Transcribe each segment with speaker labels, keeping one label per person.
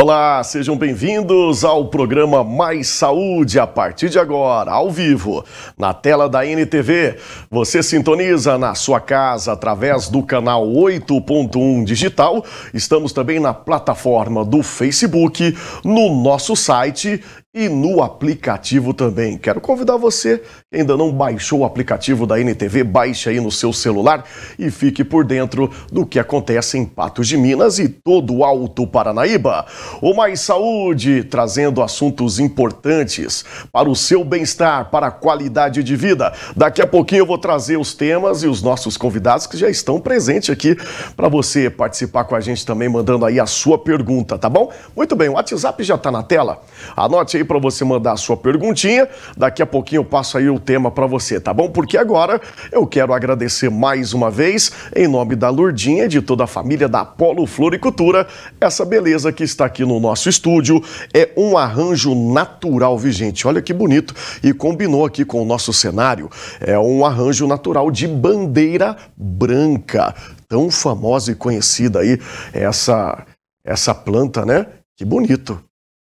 Speaker 1: Olá, sejam bem-vindos ao programa Mais Saúde a partir de agora, ao vivo, na tela da NTV. Você sintoniza na sua casa através do canal 8.1 digital. Estamos também na plataforma do Facebook, no nosso site e no aplicativo também. Quero convidar você que ainda não baixou o aplicativo da NTV, baixe aí no seu celular e fique por dentro do que acontece em Patos de Minas e todo o Alto Paranaíba. O Mais Saúde, trazendo assuntos importantes para o seu bem-estar, para a qualidade de vida. Daqui a pouquinho eu vou trazer os temas e os nossos convidados que já estão presentes aqui para você participar com a gente também, mandando aí a sua pergunta, tá bom? Muito bem, o WhatsApp já está na tela. Anote aí para você mandar a sua perguntinha. Daqui a pouquinho eu passo aí o tema para você, tá bom? Porque agora eu quero agradecer mais uma vez, em nome da Lurdinha e de toda a família da Apolo Floricultura, essa beleza que está aqui no nosso estúdio. É um arranjo natural, vigente gente? Olha que bonito. E combinou aqui com o nosso cenário. É um arranjo natural de bandeira branca. Tão famosa e conhecida aí essa essa planta, né? Que bonito.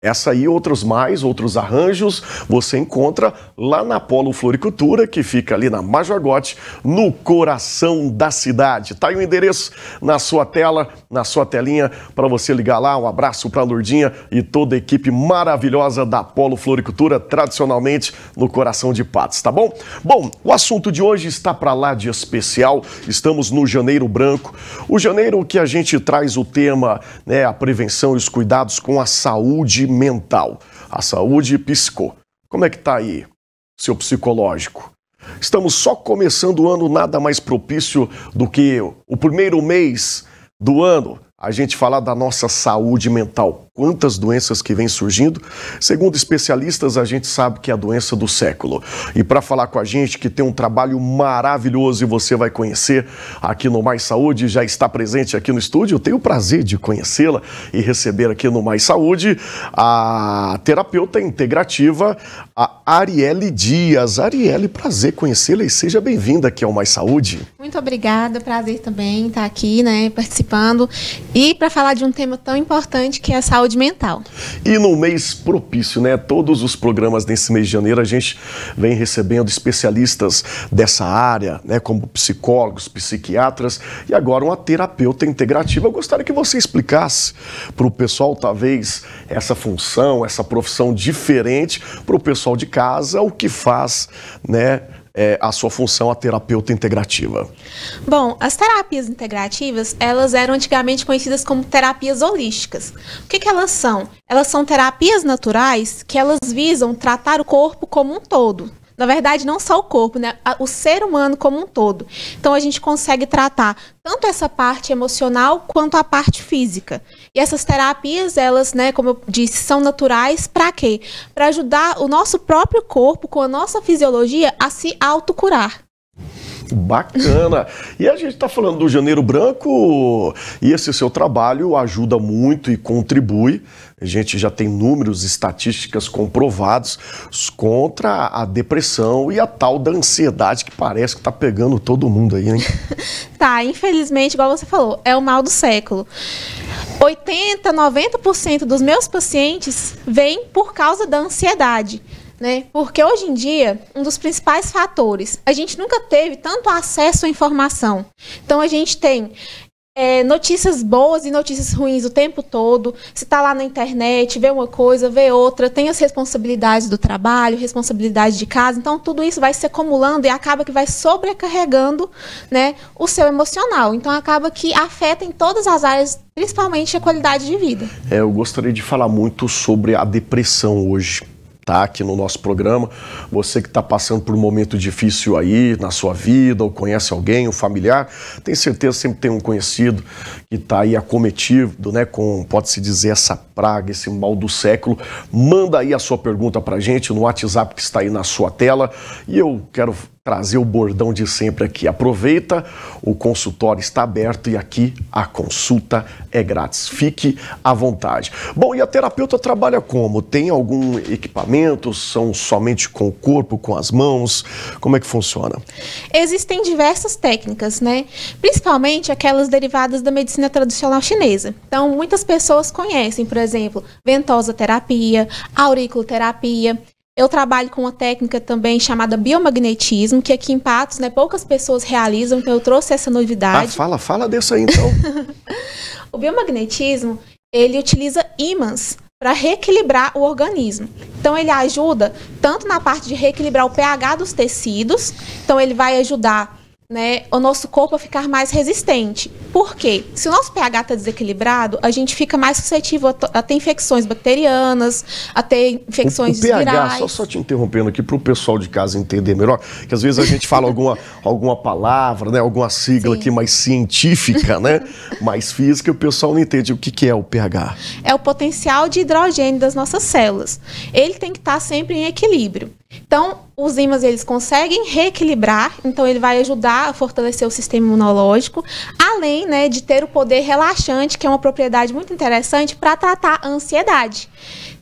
Speaker 1: Essa e outros mais, outros arranjos, você encontra lá na Polo Floricultura, que fica ali na Majorgote no coração da cidade. Tá aí o endereço na sua tela, na sua telinha, para você ligar lá. Um abraço para Lurdinha e toda a equipe maravilhosa da Polo Floricultura, tradicionalmente no coração de Patos, tá bom? Bom, o assunto de hoje está para lá de especial. Estamos no Janeiro Branco. O janeiro que a gente traz o tema, né, a prevenção e os cuidados com a saúde mental. A saúde piscou. Como é que tá aí, seu psicológico? Estamos só começando o ano, nada mais propício do que o primeiro mês do ano, a gente falar da nossa saúde mental quantas doenças que vêm surgindo. Segundo especialistas, a gente sabe que é a doença do século. E para falar com a gente, que tem um trabalho maravilhoso e você vai conhecer aqui no Mais Saúde, já está presente aqui no estúdio, eu tenho o prazer de conhecê-la e receber aqui no Mais Saúde a terapeuta integrativa, a Arielle Dias. Arielle, prazer conhecê-la e seja bem-vinda aqui ao Mais Saúde.
Speaker 2: Muito obrigada, prazer também estar aqui, né, participando. E para falar de um tema tão importante que é a saúde saúde mental.
Speaker 1: E no mês propício, né? Todos os programas nesse mês de janeiro a gente vem recebendo especialistas dessa área, né? Como psicólogos, psiquiatras e agora uma terapeuta integrativa. Eu gostaria que você explicasse para o pessoal, talvez, essa função, essa profissão diferente para o pessoal de casa, o que faz, né? é, a sua função a terapeuta integrativa?
Speaker 2: Bom, as terapias integrativas, elas eram antigamente conhecidas como terapias holísticas. O que, que elas são? Elas são terapias naturais que elas visam tratar o corpo como um todo. Na verdade, não só o corpo, né? O ser humano como um todo. Então a gente consegue tratar tanto essa parte emocional quanto a parte física. E essas terapias, elas, né, como eu disse, são naturais para quê? Para ajudar o nosso próprio corpo com a nossa fisiologia a se autocurar.
Speaker 1: Bacana! E a gente está falando do Janeiro Branco e esse seu trabalho ajuda muito e contribui a gente já tem números, estatísticas comprovados contra a depressão e a tal da ansiedade que parece que está pegando todo mundo aí, hein?
Speaker 2: tá, infelizmente, igual você falou, é o mal do século. 80, 90% dos meus pacientes vêm por causa da ansiedade. Né? Porque hoje em dia, um dos principais fatores, a gente nunca teve tanto acesso à informação. Então a gente tem é, notícias boas e notícias ruins o tempo todo. Se está lá na internet, vê uma coisa, vê outra, tem as responsabilidades do trabalho, responsabilidade de casa. Então, tudo isso vai se acumulando e acaba que vai sobrecarregando né, o seu emocional. Então, acaba que afeta em todas as áreas, principalmente a qualidade de vida.
Speaker 1: É, eu gostaria de falar muito sobre a depressão hoje está aqui no nosso programa. Você que está passando por um momento difícil aí na sua vida, ou conhece alguém, um familiar, tem certeza sempre tem um conhecido que está aí acometido, né, com, pode-se dizer, essa praga, esse mal do século. Manda aí a sua pergunta para gente no WhatsApp que está aí na sua tela. E eu quero trazer o bordão de sempre aqui. Aproveita, o consultório está aberto e aqui a consulta é grátis. Fique à vontade. Bom, e a terapeuta trabalha como? Tem algum equipamento? São somente com o corpo, com as mãos? Como é que funciona?
Speaker 2: Existem diversas técnicas, né? Principalmente aquelas derivadas da medicina tradicional chinesa. Então, muitas pessoas conhecem, por exemplo, ventosa terapia, auriculoterapia, eu trabalho com uma técnica também chamada biomagnetismo, que aqui em Patos, né, poucas pessoas realizam, então eu trouxe essa ah, novidade. Ah,
Speaker 1: fala, fala disso aí então.
Speaker 2: o biomagnetismo, ele utiliza ímãs para reequilibrar o organismo. Então ele ajuda tanto na parte de reequilibrar o pH dos tecidos, então ele vai ajudar né, o nosso corpo a ficar mais resistente. Por quê? Se o nosso pH está desequilibrado, a gente fica mais suscetível a, a ter infecções bacterianas, a ter infecções o, o pH, Só, só
Speaker 1: te interrompendo aqui para o pessoal de casa entender melhor, que às vezes a gente fala alguma, alguma palavra, né, alguma sigla Sim. aqui mais científica, né, mais física, e o pessoal não entende o que, que é o pH.
Speaker 2: É o potencial de hidrogênio das nossas células. Ele tem que estar tá sempre em equilíbrio. Então, os ímãs eles conseguem reequilibrar, então ele vai ajudar a fortalecer o sistema imunológico, além né, de ter o poder relaxante, que é uma propriedade muito interessante para tratar a ansiedade.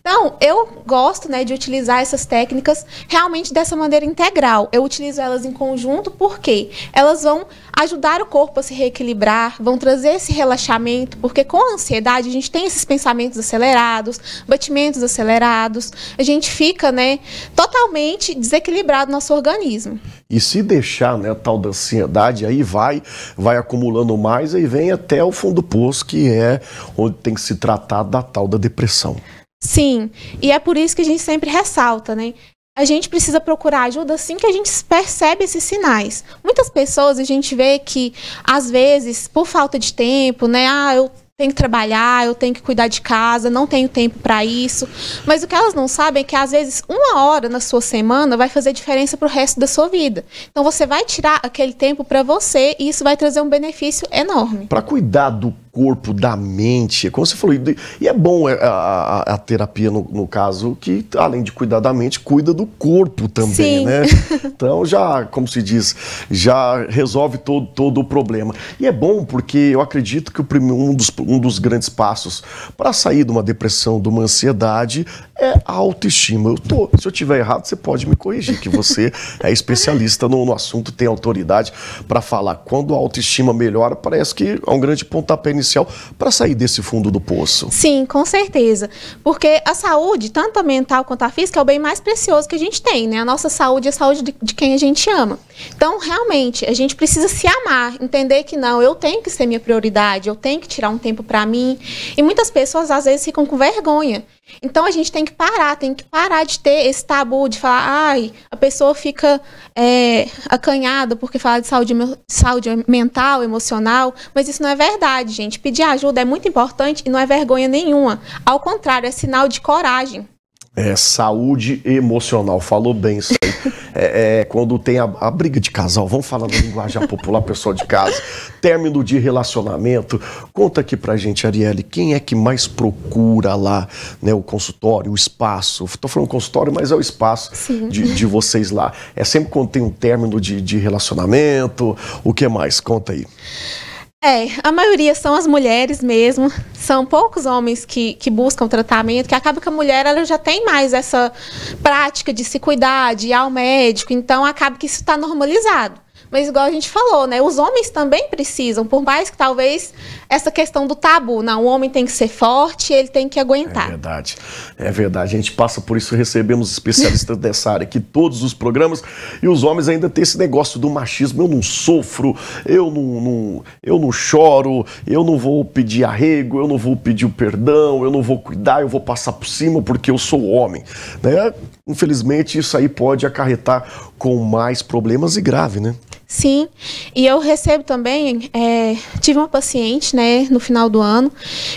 Speaker 2: Então, eu gosto né, de utilizar essas técnicas realmente dessa maneira integral. Eu utilizo elas em conjunto porque elas vão ajudar o corpo a se reequilibrar, vão trazer esse relaxamento, porque com a ansiedade a gente tem esses pensamentos acelerados, batimentos acelerados, a gente fica né, totalmente desequilibrado no nosso organismo.
Speaker 1: E se deixar né, a tal da ansiedade, aí vai, vai acumulando mais, aí vem até o fundo do poço, que é onde tem que se tratar da tal da depressão.
Speaker 2: Sim, e é por isso que a gente sempre ressalta, né? A gente precisa procurar ajuda assim que a gente percebe esses sinais. Muitas pessoas a gente vê que, às vezes, por falta de tempo, né? Ah, eu tenho que trabalhar, eu tenho que cuidar de casa, não tenho tempo para isso. Mas o que elas não sabem é que às vezes uma hora na sua semana vai fazer diferença para o resto da sua vida. Então você vai tirar aquele tempo para você e isso vai trazer um benefício enorme.
Speaker 1: Para cuidar do corpo, da mente. É como você falou, e é bom é, a, a, a terapia, no, no, caso, que além de cuidar da mente, cuida do corpo também, Sim. né? Então já, como se diz, já resolve todo, todo o problema. E é bom porque eu acredito que o um, dos, um dos grandes passos para sair de uma depressão, de uma ansiedade, é a autoestima. Eu tô, se eu tiver errado, você pode me corrigir, que você é especialista no, no assunto, tem autoridade para falar. Quando a autoestima melhora, parece que é um grande pontapé inicial inicial para sair desse fundo do poço.
Speaker 2: Sim, com certeza. Porque a saúde, tanto a mental quanto a física, é o bem mais precioso que a gente tem, né? A nossa saúde é a saúde de, de quem a gente ama. Então, realmente, a gente precisa se amar, entender que não, eu tenho que ser minha prioridade, eu tenho que tirar um tempo para mim. E muitas pessoas às vezes ficam com vergonha então a gente tem que parar, tem que parar de ter esse tabu de falar, ai, a pessoa fica é, acanhada porque fala de saúde, saúde mental, emocional, mas isso não é verdade, gente. Pedir ajuda é muito importante e não é vergonha nenhuma. Ao contrário, é sinal de coragem.
Speaker 1: É, saúde emocional, falou bem, é, é, quando tem a, a, briga de casal, vamos falar na linguagem popular, pessoal de casa, término de relacionamento. Conta aqui pra gente, Arielle, quem é que mais procura lá né, o consultório, o espaço? Tô falando consultório, mas é o espaço de, de, vocês lá. É sempre quando tem um término de, de relacionamento, o que mais? Conta aí.
Speaker 2: É, a maioria são as mulheres mesmo. São poucos homens que, que buscam tratamento, que acaba que a mulher ela já tem mais essa prática de se cuidar, de ir ao médico, então acaba que isso está normalizado. Mas igual a gente falou, né? Os homens também precisam, por mais que talvez essa questão do tabu, não, o homem tem que ser forte, ele tem que aguentar. É verdade.
Speaker 1: É verdade. A gente passa por isso, recebemos especialistas dessa área aqui todos os programas e os homens ainda têm esse negócio do machismo, eu não sofro, eu não, não eu não choro, eu não vou pedir arrego, eu não vou pedir o perdão, eu não vou cuidar, eu vou passar por cima porque eu sou homem, né? Infelizmente isso aí pode acarretar com mais problemas e grave, né?
Speaker 2: Sim, e eu recebo também, é, tive uma paciente, né, no final do ano,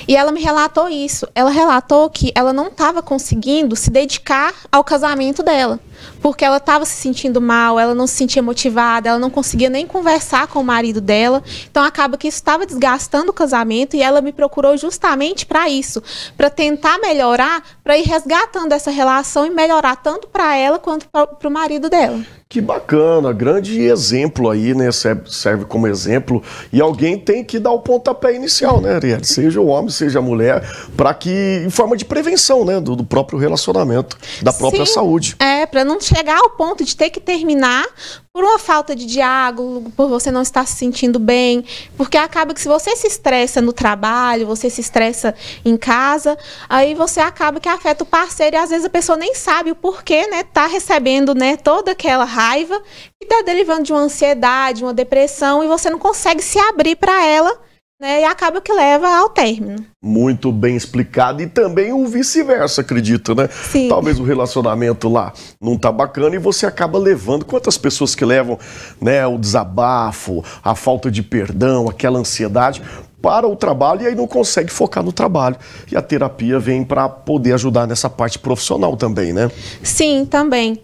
Speaker 2: e ela me relatou isso. Ela relatou que ela não estava conseguindo se dedicar ao casamento dela. Porque ela estava se sentindo mal, ela não se sentia motivada, ela não conseguia nem conversar com o marido dela. Então acaba que isso estava desgastando o casamento e ela me procurou justamente para isso, para tentar melhorar, para ir resgatando essa relação e melhorar tanto para ela quanto para o marido dela.
Speaker 1: Que bacana, grande exemplo aí, né? Serve, como exemplo. E alguém tem que dar o pontapé inicial, né, Ariel? Seja o homem, seja a mulher, para que, em forma de prevenção, né, do, do próprio relacionamento, da própria Sim, saúde.
Speaker 2: É, para não chegar ao ponto de ter que terminar por uma falta de diálogo, por você não estar se sentindo bem, porque acaba que se você se estressa no trabalho, você se estressa em casa, aí você acaba que afeta o parceiro e às vezes a pessoa nem sabe o porquê, né, tá recebendo, né, toda aquela raiva que tá derivando de uma ansiedade, uma depressão e você não consegue se abrir para ela né, e acaba que leva ao término.
Speaker 1: Muito bem explicado e também o vice-versa, acredito, né? Sim. Talvez o relacionamento lá não tá bacana e você acaba levando quantas pessoas que levam, né, o desabafo, a falta de perdão, aquela ansiedade para o trabalho e aí não consegue focar no trabalho. E a terapia vem para poder ajudar nessa parte profissional também, né?
Speaker 2: Sim, também.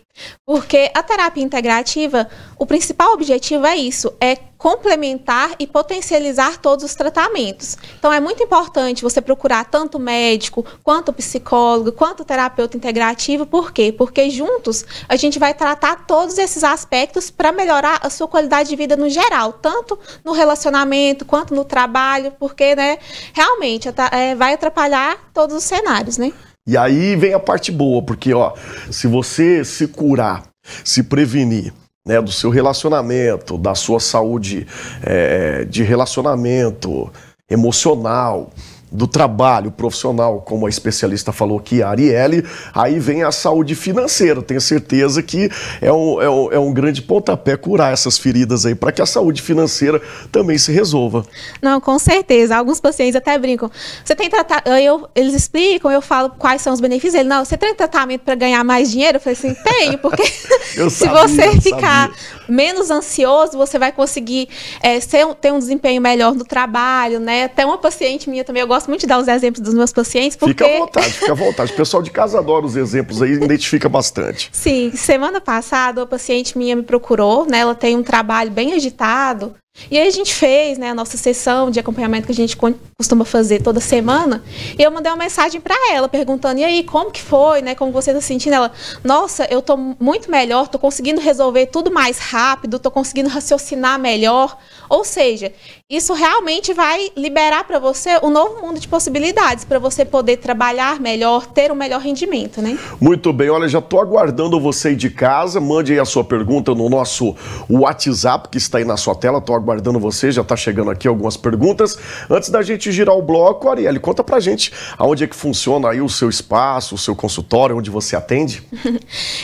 Speaker 2: Porque a terapia integrativa, o principal objetivo é isso, é complementar e potencializar todos os tratamentos. Então é muito importante você procurar tanto médico, quanto psicólogo, quanto terapeuta integrativo, por quê? Porque juntos a gente vai tratar todos esses aspectos para melhorar a sua qualidade de vida no geral, tanto no relacionamento quanto no trabalho, porque né, realmente eh, vai atrapalhar todos os cenários, né?
Speaker 1: E aí vem a parte boa, porque ó, se você se curar, se prevenir, né, do seu relacionamento, da sua saúde é, de relacionamento emocional, do trabalho profissional, como a especialista falou aqui, a Arielle, aí vem a saúde financeira. Tenho certeza que é um, é um, é um grande pontapé curar essas feridas aí, para que a saúde financeira também se resolva.
Speaker 2: Não, com certeza. Alguns pacientes até brincam. Você tem tratamento. Eu, eles explicam, eu falo quais são os benefícios. Ele, não, você tem tratamento para ganhar mais dinheiro? Eu falei assim, tenho, porque sabia, se você ficar menos ansioso, você vai conseguir é, ser, ter um desempenho melhor no trabalho, né? Até uma paciente minha também, eu gosto gosto muito de dar os exemplos dos meus pacientes, porque... Fica à
Speaker 1: vontade, fica à vontade. O pessoal de casa adora os exemplos aí, identifica bastante.
Speaker 2: Sim, semana passada, uma paciente minha me procurou, né? Ela tem um trabalho bem agitado, e aí a gente fez né, a nossa sessão de acompanhamento que a gente costuma fazer toda semana. E eu mandei uma mensagem para ela, perguntando, e aí, como que foi, né? Como você tá sentindo? Ela, nossa, eu tô muito melhor, tô conseguindo resolver tudo mais rápido, tô conseguindo raciocinar melhor. Ou seja, isso realmente vai liberar para você um novo mundo de possibilidades para você poder trabalhar melhor, ter um melhor rendimento, né?
Speaker 1: Muito bem, olha, já estou aguardando você aí de casa. Mande aí a sua pergunta no nosso WhatsApp que está aí na sua tela. Tô aguardando você, já está chegando aqui algumas perguntas. Antes da gente girar o bloco, Arielle, conta pra gente aonde é que funciona aí o seu espaço, o seu consultório, onde você atende?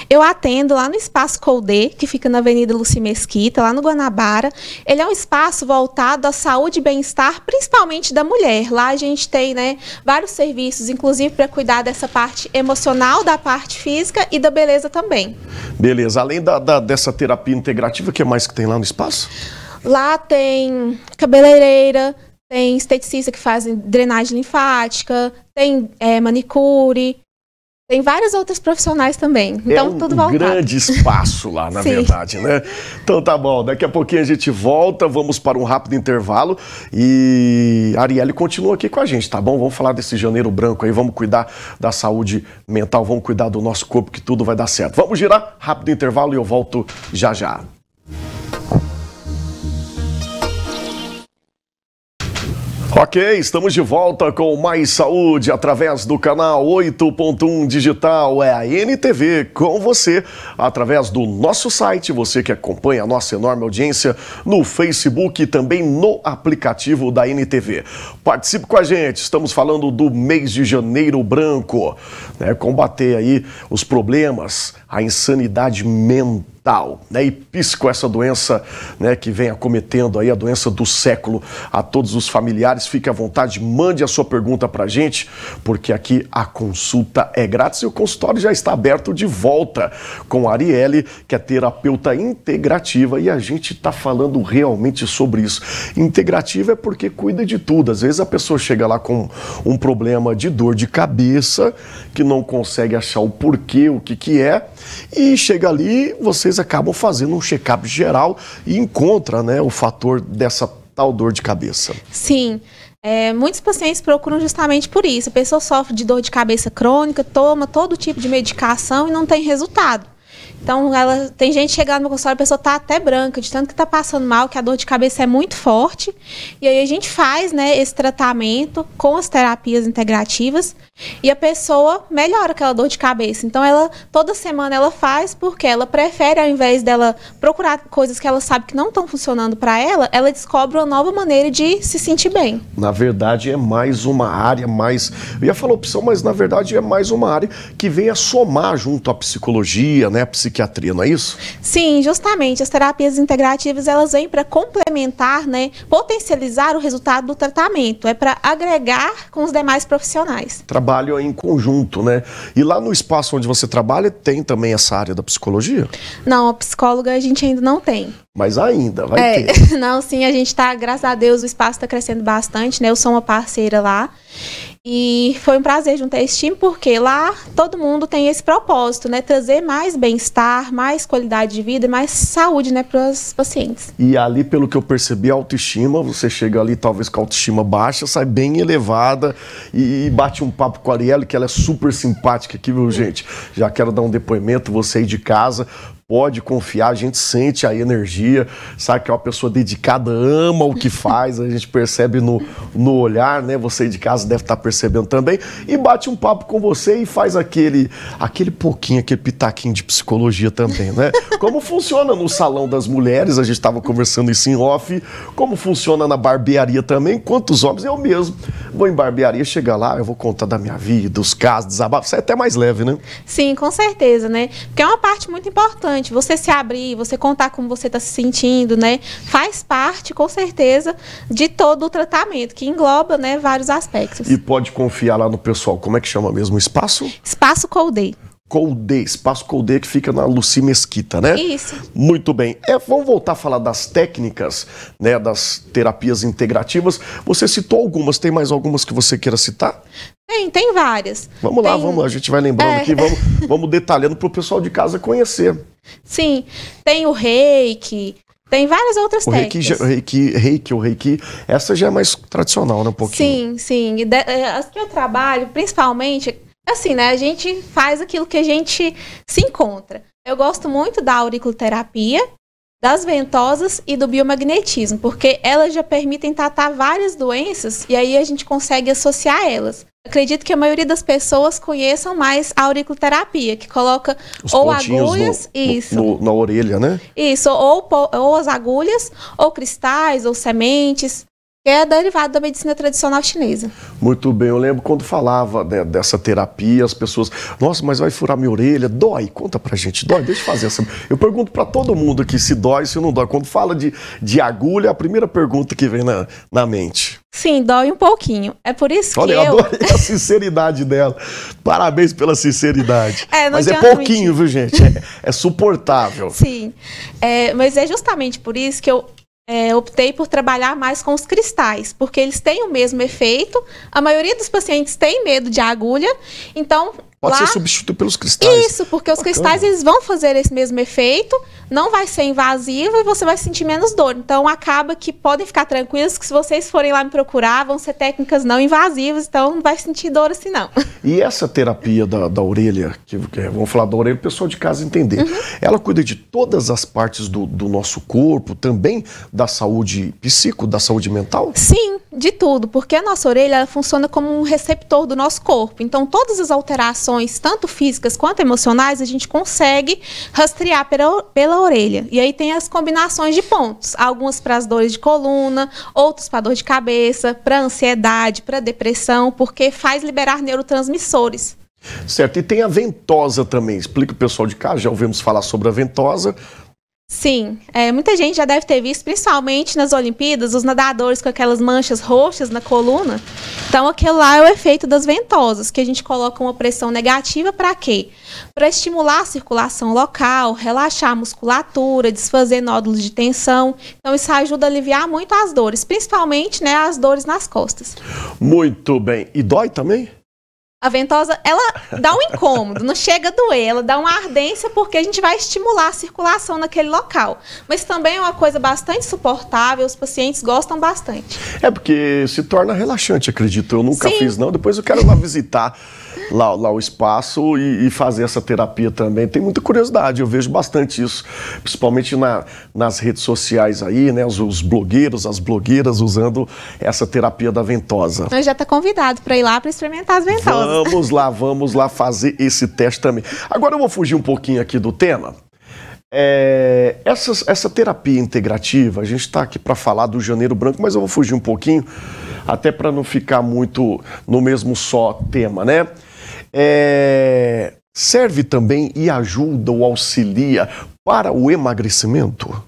Speaker 2: Eu atendo lá no Espaço Colde, que fica na Avenida Luci Mesquita, lá no Guanabara. Ele é um espaço voltado à saúde e bem-estar, principalmente da mulher. Lá a gente tem né, vários serviços, inclusive para cuidar dessa parte emocional, da parte física e da beleza também.
Speaker 1: Beleza. Além da, da, dessa terapia integrativa, o que mais que tem lá no espaço?
Speaker 2: Lá tem cabeleireira, tem esteticista que fazem drenagem linfática, tem é, manicure, tem várias outras profissionais também. É então, é um tudo voltado. grande
Speaker 1: espaço lá, na verdade, né? Então tá bom, daqui a pouquinho a gente volta, vamos para um rápido intervalo e a Arielle continua aqui com a gente, tá bom? Vamos falar desse janeiro branco aí, vamos cuidar da saúde mental, vamos cuidar do nosso corpo, que tudo vai dar certo. Vamos girar, rápido intervalo e eu volto já já. Ok, estamos de volta com mais saúde através do canal 8.1 Digital. É a NTV com você, através do nosso site, você que acompanha a nossa enorme audiência no Facebook e também no aplicativo da NTV. Participe com a gente, estamos falando do mês de janeiro branco, né? Combater aí os problemas, a insanidade mental mortal. Né? E pisco essa doença né, que vem acometendo aí, a doença do século a todos os familiares. Fique à vontade, mande a sua pergunta para gente, porque aqui a consulta é grátis e o consultório já está aberto de volta com a Arielle, que é terapeuta integrativa, e a gente está falando realmente sobre isso. Integrativa é porque cuida de tudo. Às vezes a pessoa chega lá com um problema de dor de cabeça, que não consegue achar o porquê, o que, que é e chega ali, vocês acabam fazendo um check-up geral e encontra né, o fator dessa tal dor de cabeça.
Speaker 2: Sim. É, muitos pacientes procuram justamente por isso. A pessoa sofre de dor de cabeça crônica, toma todo tipo de medicação e não tem resultado. Então, ela, tem gente chegando no consultório, a pessoa está até branca, de tanto que está passando mal, que a dor de cabeça é muito forte. E aí a gente faz né, esse tratamento com as terapias integrativas e a pessoa melhora aquela dor de cabeça. Então ela toda semana ela faz porque ela prefere ao invés dela procurar coisas que ela sabe que não estão funcionando para ela, ela descobre uma nova maneira de se sentir bem.
Speaker 1: Na verdade é mais uma área mais, eu ia falar opção, mas na verdade é mais uma área que vem a somar junto à psicologia, né, psiquiatria, não é isso?
Speaker 2: Sim, justamente. As terapias integrativas elas vêm para complementar, né, potencializar o resultado do tratamento, é para agregar com os demais profissionais.
Speaker 1: Trabalho trabalho em conjunto, né? E lá no espaço onde você trabalha tem também essa área da psicologia?
Speaker 2: Não, a psicóloga a gente ainda não tem.
Speaker 1: Mas ainda, vai é, ter.
Speaker 2: Não, sim, a gente está, graças a Deus, o espaço está crescendo bastante, né? Eu sou uma parceira lá. E foi um prazer juntar esse time, porque lá todo mundo tem esse propósito, né? Trazer mais bem-estar, mais qualidade de vida, mais saúde, né, para os pacientes.
Speaker 1: E ali, pelo que eu percebi, a autoestima, você chega ali talvez com a autoestima baixa, sai bem elevada e bate um papo com a Arielle, que ela é super simpática aqui, viu, gente? Já quero dar um depoimento, você aí de casa, pode confiar, a gente sente a energia, sabe que é uma pessoa dedicada, ama o que faz, a gente percebe no, no olhar, né? Você de casa deve estar tá percebendo também. E bate um papo com você e faz aquele, aquele pouquinho, aquele pitaquinho de psicologia também, né? Como funciona no Salão das Mulheres, a gente estava conversando isso em off, como funciona na barbearia também, quantos homens, eu mesmo vou em barbearia, chegar lá, eu vou contar da minha vida, os casos, desabafos, é até mais leve, né?
Speaker 2: Sim, com certeza, né? Porque é uma parte muito importante importante você se abrir, você contar como você está se sentindo, né? Faz parte, com certeza, de todo o tratamento, que engloba né, vários aspectos. E
Speaker 1: pode confiar lá no pessoal. Como é que chama mesmo? Espaço? Espaço Coldei. Colde, Espaço Colde, que fica na Luci Mesquita, né? Isso. Muito bem. É, vamos voltar a falar das técnicas, né, das terapias integrativas. Você citou algumas, tem mais algumas que você queira citar?
Speaker 2: Tem, tem várias. Vamos tem... lá, vamos, a
Speaker 1: gente vai lembrando é... aqui, vamos, vamos detalhando para o pessoal de casa conhecer.
Speaker 2: Sim, tem o reiki, tem várias outras o técnicas.
Speaker 1: Reiki, reiki, reiki, o reiki, essa já é mais tradicional, né, um pouquinho.
Speaker 2: Sim, sim. É, as que eu trabalho, principalmente, assim, né, a gente faz aquilo que a gente se encontra. Eu gosto muito da auriculoterapia, das ventosas e do biomagnetismo, porque elas já permitem tratar várias doenças e aí a gente consegue associar elas. Acredito que a maioria das pessoas conheçam mais a auriculoterapia, que coloca Os ou agulhas, no, isso.
Speaker 1: No, na orelha, né?
Speaker 2: Isso, ou, ou as agulhas, ou cristais, ou sementes é derivado da medicina tradicional chinesa.
Speaker 1: Muito bem, eu lembro quando falava né, dessa terapia, as pessoas, nossa, mas vai furar minha orelha, dói, conta pra gente, dói, deixa eu fazer essa. Eu pergunto para todo mundo aqui se dói, se não dói. Quando fala de, de agulha, a primeira pergunta que vem na, na mente.
Speaker 2: Sim, dói um pouquinho. É por isso Olha, que eu... eu
Speaker 1: a sinceridade dela. Parabéns pela sinceridade. É, mas é pouquinho, viu, gente? É, é suportável.
Speaker 2: Sim, é, mas é justamente por isso que eu é, optei por trabalhar mais com os cristais, porque eles têm o mesmo efeito. A maioria dos pacientes tem medo de agulha, então Pode lá, ser substituído
Speaker 1: pelos cristais.
Speaker 2: Isso, porque Bacana. os cristais eles vão fazer esse mesmo efeito, não vai ser invasivo e você vai sentir menos dor. Então acaba que podem ficar tranquilos que se vocês forem lá me procurar, vão ser técnicas não invasivas, então não vai sentir dor assim não.
Speaker 1: E essa terapia da, da orelha, que, que vamos falar da orelha, o pessoal de casa entender. Uhum. Ela cuida de todas as partes do, do nosso corpo, também da saúde psíquica, da saúde mental? Sim, de
Speaker 2: tudo, porque a nossa orelha funciona como um receptor do nosso corpo. Então todas as alterações tanto físicas quanto emocionais, a gente consegue rastrear pela, pela orelha. E aí tem as combinações de pontos, algumas para as dores de coluna, outros para dor de cabeça, para ansiedade, para depressão, porque faz liberar neurotransmissores.
Speaker 1: Certo, e tem a ventosa também. Explica o pessoal de cá, já ouvimos falar sobre a ventosa,
Speaker 2: Sim, é, muita gente já deve ter visto, principalmente nas Olimpíadas, os nadadores com aquelas manchas roxas na coluna. Então, aquilo lá é o efeito das ventosas, que a gente coloca uma pressão negativa para quê? Para estimular a circulação local, relaxar a musculatura, desfazer nódulos de tensão. Então, isso ajuda a aliviar muito as dores, principalmente né, as dores nas costas.
Speaker 1: Muito bem. E dói também?
Speaker 2: A ventosa, ela dá um incômodo, não chega a doer, ela dá uma ardência porque a gente vai estimular a circulação naquele local. Mas também é uma coisa bastante suportável, os pacientes gostam bastante.
Speaker 1: É porque se torna relaxante, acredito. Eu nunca Sim. fiz, não. Depois eu quero lá visitar lá, lá o espaço e, e, fazer essa terapia também. Tem muita curiosidade, eu vejo bastante isso, principalmente na, nas redes sociais aí, né? Os, os, blogueiros, as blogueiras usando essa terapia da ventosa.
Speaker 2: Mas já está convidado para ir lá para experimentar as ventosas.
Speaker 1: Vamos lá, vamos lá fazer esse teste também. Agora eu vou fugir um pouquinho aqui do tema. É, essa, essa terapia integrativa, a gente está aqui para falar do Janeiro Branco, mas eu vou fugir um pouquinho até para não ficar muito no mesmo só tema, né? É... Serve também e ajuda ou auxilia para o emagrecimento?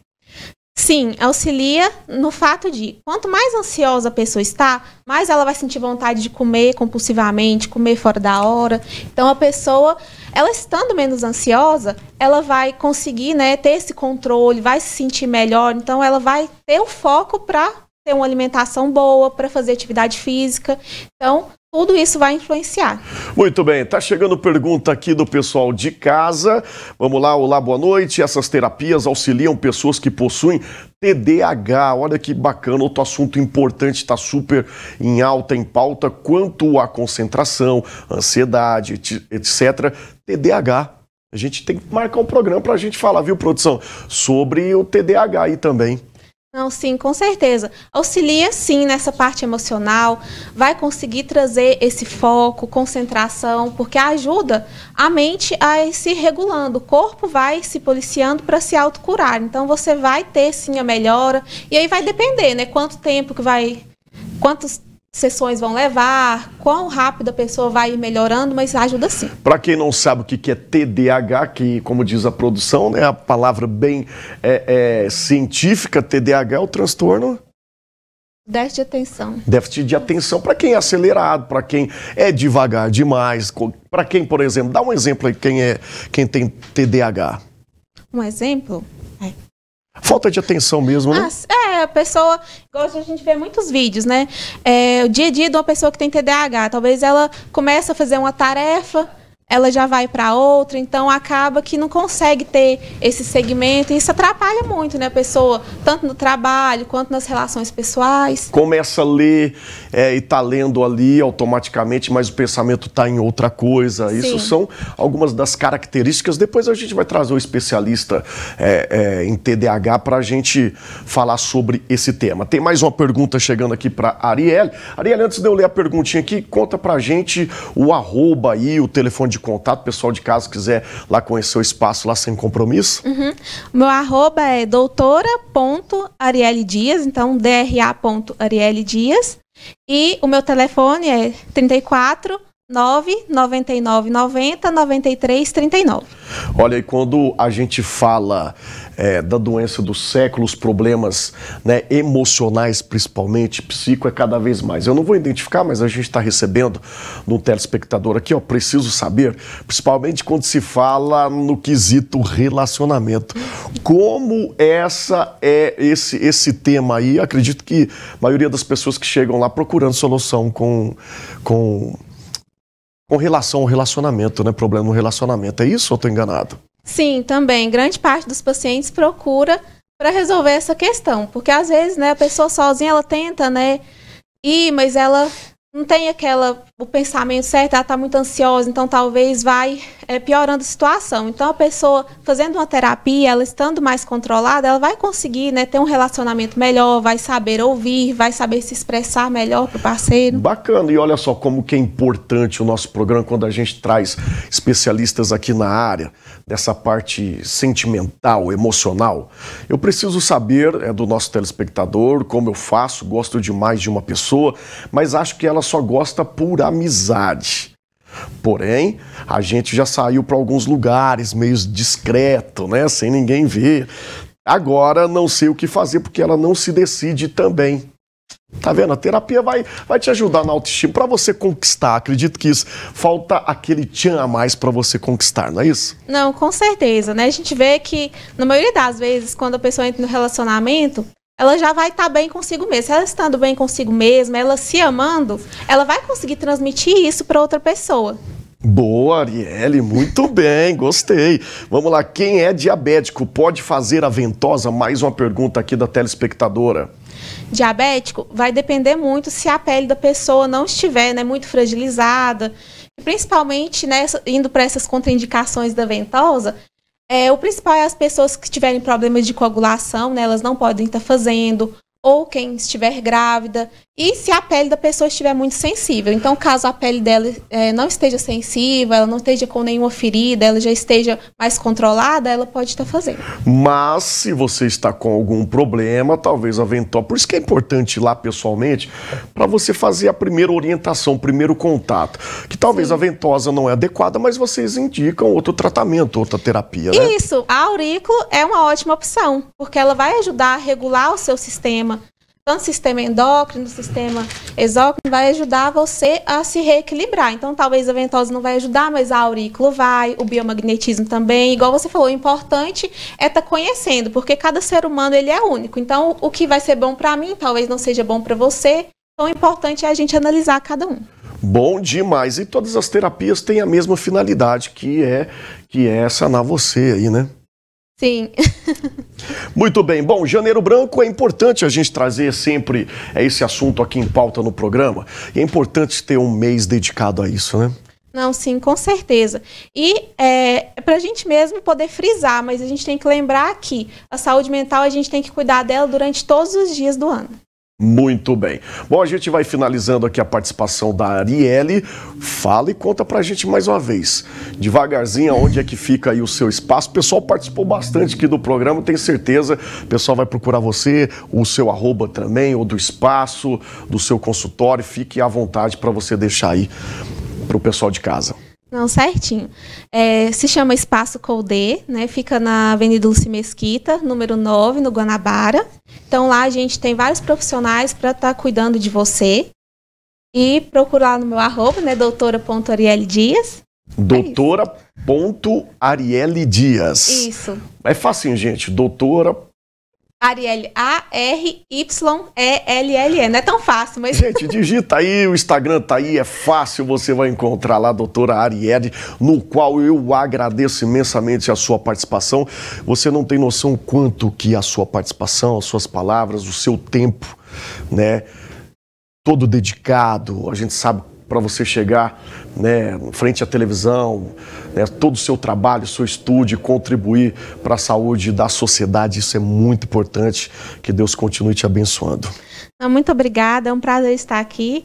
Speaker 2: Sim, auxilia no fato de quanto mais ansiosa a pessoa está, mais ela vai sentir vontade de comer compulsivamente, comer fora da hora. Então a pessoa, ela estando menos ansiosa, ela vai conseguir, né, ter esse controle, vai se sentir melhor. Então ela vai ter o foco para ter uma alimentação boa, para fazer atividade física. Então, tudo isso vai influenciar.
Speaker 1: Muito bem, está chegando pergunta aqui do pessoal de casa. Vamos lá, olá, boa noite. Essas terapias auxiliam pessoas que possuem TDAH. Olha que bacana, outro assunto importante, está super em alta, em pauta, quanto à concentração, ansiedade, etc. TDAH. A gente tem que marcar um programa para a gente falar, viu, produção, sobre o TDAH aí também.
Speaker 2: Não, sim, com certeza. Auxilia sim nessa parte emocional, vai conseguir trazer esse foco, concentração, porque ajuda a mente a ir se regulando, o corpo vai se policiando para se autocurar. Então você vai ter sim a melhora, e aí vai depender, né? Quanto tempo que vai. Quantos sessões vão levar, quão rápido a pessoa vai ir melhorando, mas ajuda sim.
Speaker 1: Para quem não sabe o que é TDAH, que, como diz a produção, né, a palavra bem é, é, científica, TDAH é o transtorno.
Speaker 2: Déficit de atenção.
Speaker 1: Déficit de atenção para quem é acelerado, para quem é devagar demais, para quem, por exemplo, dá um exemplo aí quem é quem tem TDAH.
Speaker 2: Um exemplo?
Speaker 1: Falta de atenção mesmo, né?
Speaker 2: Ah, é, a pessoa. de a gente ver muitos vídeos, né? É, o dia a dia de uma pessoa que tem TDAH. Talvez ela comece a fazer uma tarefa, ela já vai para outra, então acaba que não consegue ter esse segmento e isso atrapalha muito, né, a pessoa, tanto no trabalho quanto nas relações pessoais.
Speaker 1: Começa a ler é, e está lendo ali automaticamente, mas o pensamento está em outra coisa. Sim. Isso são algumas das características. Depois a gente vai trazer o um especialista é, é, em TDAH para a gente falar sobre esse tema. Tem mais uma pergunta chegando aqui para Ariel. Ariel, antes de eu ler a perguntinha aqui, conta para gente o arroba aí, o telefone de contato, pessoal de casa quiser lá conhecer o espaço lá sem compromisso?
Speaker 2: Uhum. Meu arroba é doutora.arielle Dias, então dra.arielle Dias. E o meu telefone é 34 999 90 93 39.
Speaker 1: Olha, e quando a gente fala é, da doença do século, os problemas né, emocionais, principalmente, psico, é cada vez mais. Eu não vou identificar, mas a gente está recebendo no telespectador aqui, ó, preciso saber, principalmente quando se fala no quesito relacionamento. Como essa é esse, esse tema aí? Acredito que a maioria das pessoas que chegam lá procurando solução com, com com relação ao relacionamento, né? Problema no relacionamento. É isso ou estou enganado?
Speaker 2: Sim, também. Grande parte dos pacientes procura para resolver essa questão, porque às vezes, né, a pessoa sozinha ela tenta, né, ir, mas ela não tem aquela o pensamento certo, ela está muito ansiosa, então talvez vai é, piorando a situação. Então a pessoa fazendo uma terapia, ela estando mais controlada, ela vai conseguir né, ter um relacionamento melhor, vai saber ouvir, vai saber se expressar melhor
Speaker 1: para o parceiro. Bacana, e olha só como que é importante o nosso programa quando a gente traz especialistas aqui na área, dessa parte sentimental, emocional. Eu preciso saber é, do nosso telespectador como eu faço, gosto demais de uma pessoa, mas acho que ela ela só gosta por amizade. Porém, a gente já saiu para alguns lugares meio discreto, né, sem ninguém ver. Agora não sei o que fazer porque ela não se decide também. Tá vendo? A terapia vai, vai te ajudar na autoestima para você conquistar. Acredito que isso falta aquele tchan a mais para você conquistar, não é isso?
Speaker 2: Não, com certeza, né? A gente vê que na maioria das vezes quando a pessoa entra no relacionamento, ela já vai estar tá bem consigo mesma. Se ela estando bem consigo mesma, ela se amando, ela vai conseguir transmitir isso para outra pessoa.
Speaker 1: Boa, Arielle, muito bem, gostei. Vamos lá, quem é diabético pode fazer a ventosa? Mais uma pergunta aqui da telespectadora.
Speaker 2: Diabético vai depender muito se a pele da pessoa não estiver né, muito fragilizada. Principalmente né, indo para essas contraindicações da ventosa, é, o principal é as pessoas que tiverem problemas de coagulação, né, elas não podem estar fazendo, ou quem estiver grávida, e se a pele da pessoa estiver muito sensível. Então, caso a pele dela é, não esteja sensível, ela não esteja com nenhuma ferida, ela já esteja mais controlada, ela pode estar fazendo.
Speaker 1: Mas, se você está com algum problema, talvez a ventosa. Por isso que é importante ir lá pessoalmente, para você fazer a primeira orientação, o primeiro contato. Que talvez Sim. a ventosa não é adequada, mas vocês indicam outro tratamento, outra terapia, né?
Speaker 2: Isso. A aurículo é uma ótima opção, porque ela vai ajudar a regular o seu sistema tanto o sistema endócrino, o sistema exócrino vai ajudar você a se reequilibrar. Então, talvez a ventosa não vai ajudar, mas a aurícula vai, o biomagnetismo também. Igual você falou, o importante é estar tá conhecendo, porque cada ser humano ele é único. Então, o que vai ser bom para mim talvez não seja bom para você. Então, o importante é a gente analisar cada um.
Speaker 1: Bom demais. E todas as terapias têm a mesma finalidade, que é que é sanar você aí, né? Sim. Muito bem. Bom, Janeiro Branco é importante a gente trazer sempre é, esse assunto aqui em pauta no programa. E é importante ter um mês dedicado a isso, né?
Speaker 2: Não, sim, com certeza. E é, para a gente mesmo poder frisar, mas a gente tem que lembrar que a saúde mental a gente tem que cuidar dela durante todos os dias do ano.
Speaker 1: Muito bem. Bom, a gente vai finalizando aqui a participação da Arielle. Fala e conta pra gente mais uma vez, devagarzinho, onde é que fica aí o seu espaço. O pessoal participou bastante aqui do programa, tenho certeza. O pessoal vai procurar você, o seu arroba também, ou do espaço, do seu consultório. Fique à vontade para você deixar aí pro pessoal de casa.
Speaker 2: Não, certinho. É, se chama Espaço Colde, né? Fica na Avenida Luci Mesquita, número 9, no Guanabara. Então lá a gente tem vários profissionais para estar tá cuidando de você. E procurar no meu arroba, né? Doutora.ariel Dias.
Speaker 1: É doutora. Dias. Isso. É facinho, gente. Doutora
Speaker 2: Arielle, A-R-Y-E-L-L-E. Não é tão fácil, mas. Gente,
Speaker 1: digita aí, o Instagram tá aí, é fácil, você vai encontrar lá a doutora Arielle, no qual eu agradeço imensamente a sua participação. Você não tem noção quanto que a sua participação, as suas palavras, o seu tempo, né? Todo dedicado, a gente sabe para você chegar né, frente à televisão, né, todo o seu trabalho, seu estudo, contribuir para a saúde da sociedade. Isso é muito importante. Que Deus continue te abençoando.
Speaker 2: Então, muito obrigada, é um prazer estar aqui.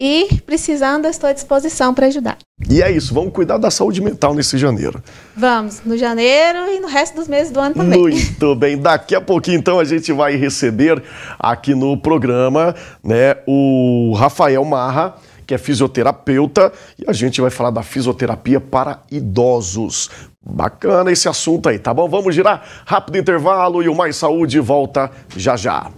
Speaker 2: E precisando, estou à disposição para ajudar.
Speaker 1: E é isso, vamos cuidar da saúde mental nesse janeiro.
Speaker 2: Vamos, no janeiro e no resto dos meses do ano também.
Speaker 1: Muito bem, daqui a pouquinho então a gente vai receber aqui no programa né, o Rafael Marra que é fisioterapeuta, e a gente vai falar da fisioterapia para idosos. Bacana esse assunto aí, tá bom? Vamos girar rápido intervalo e o Mais Saúde volta já já.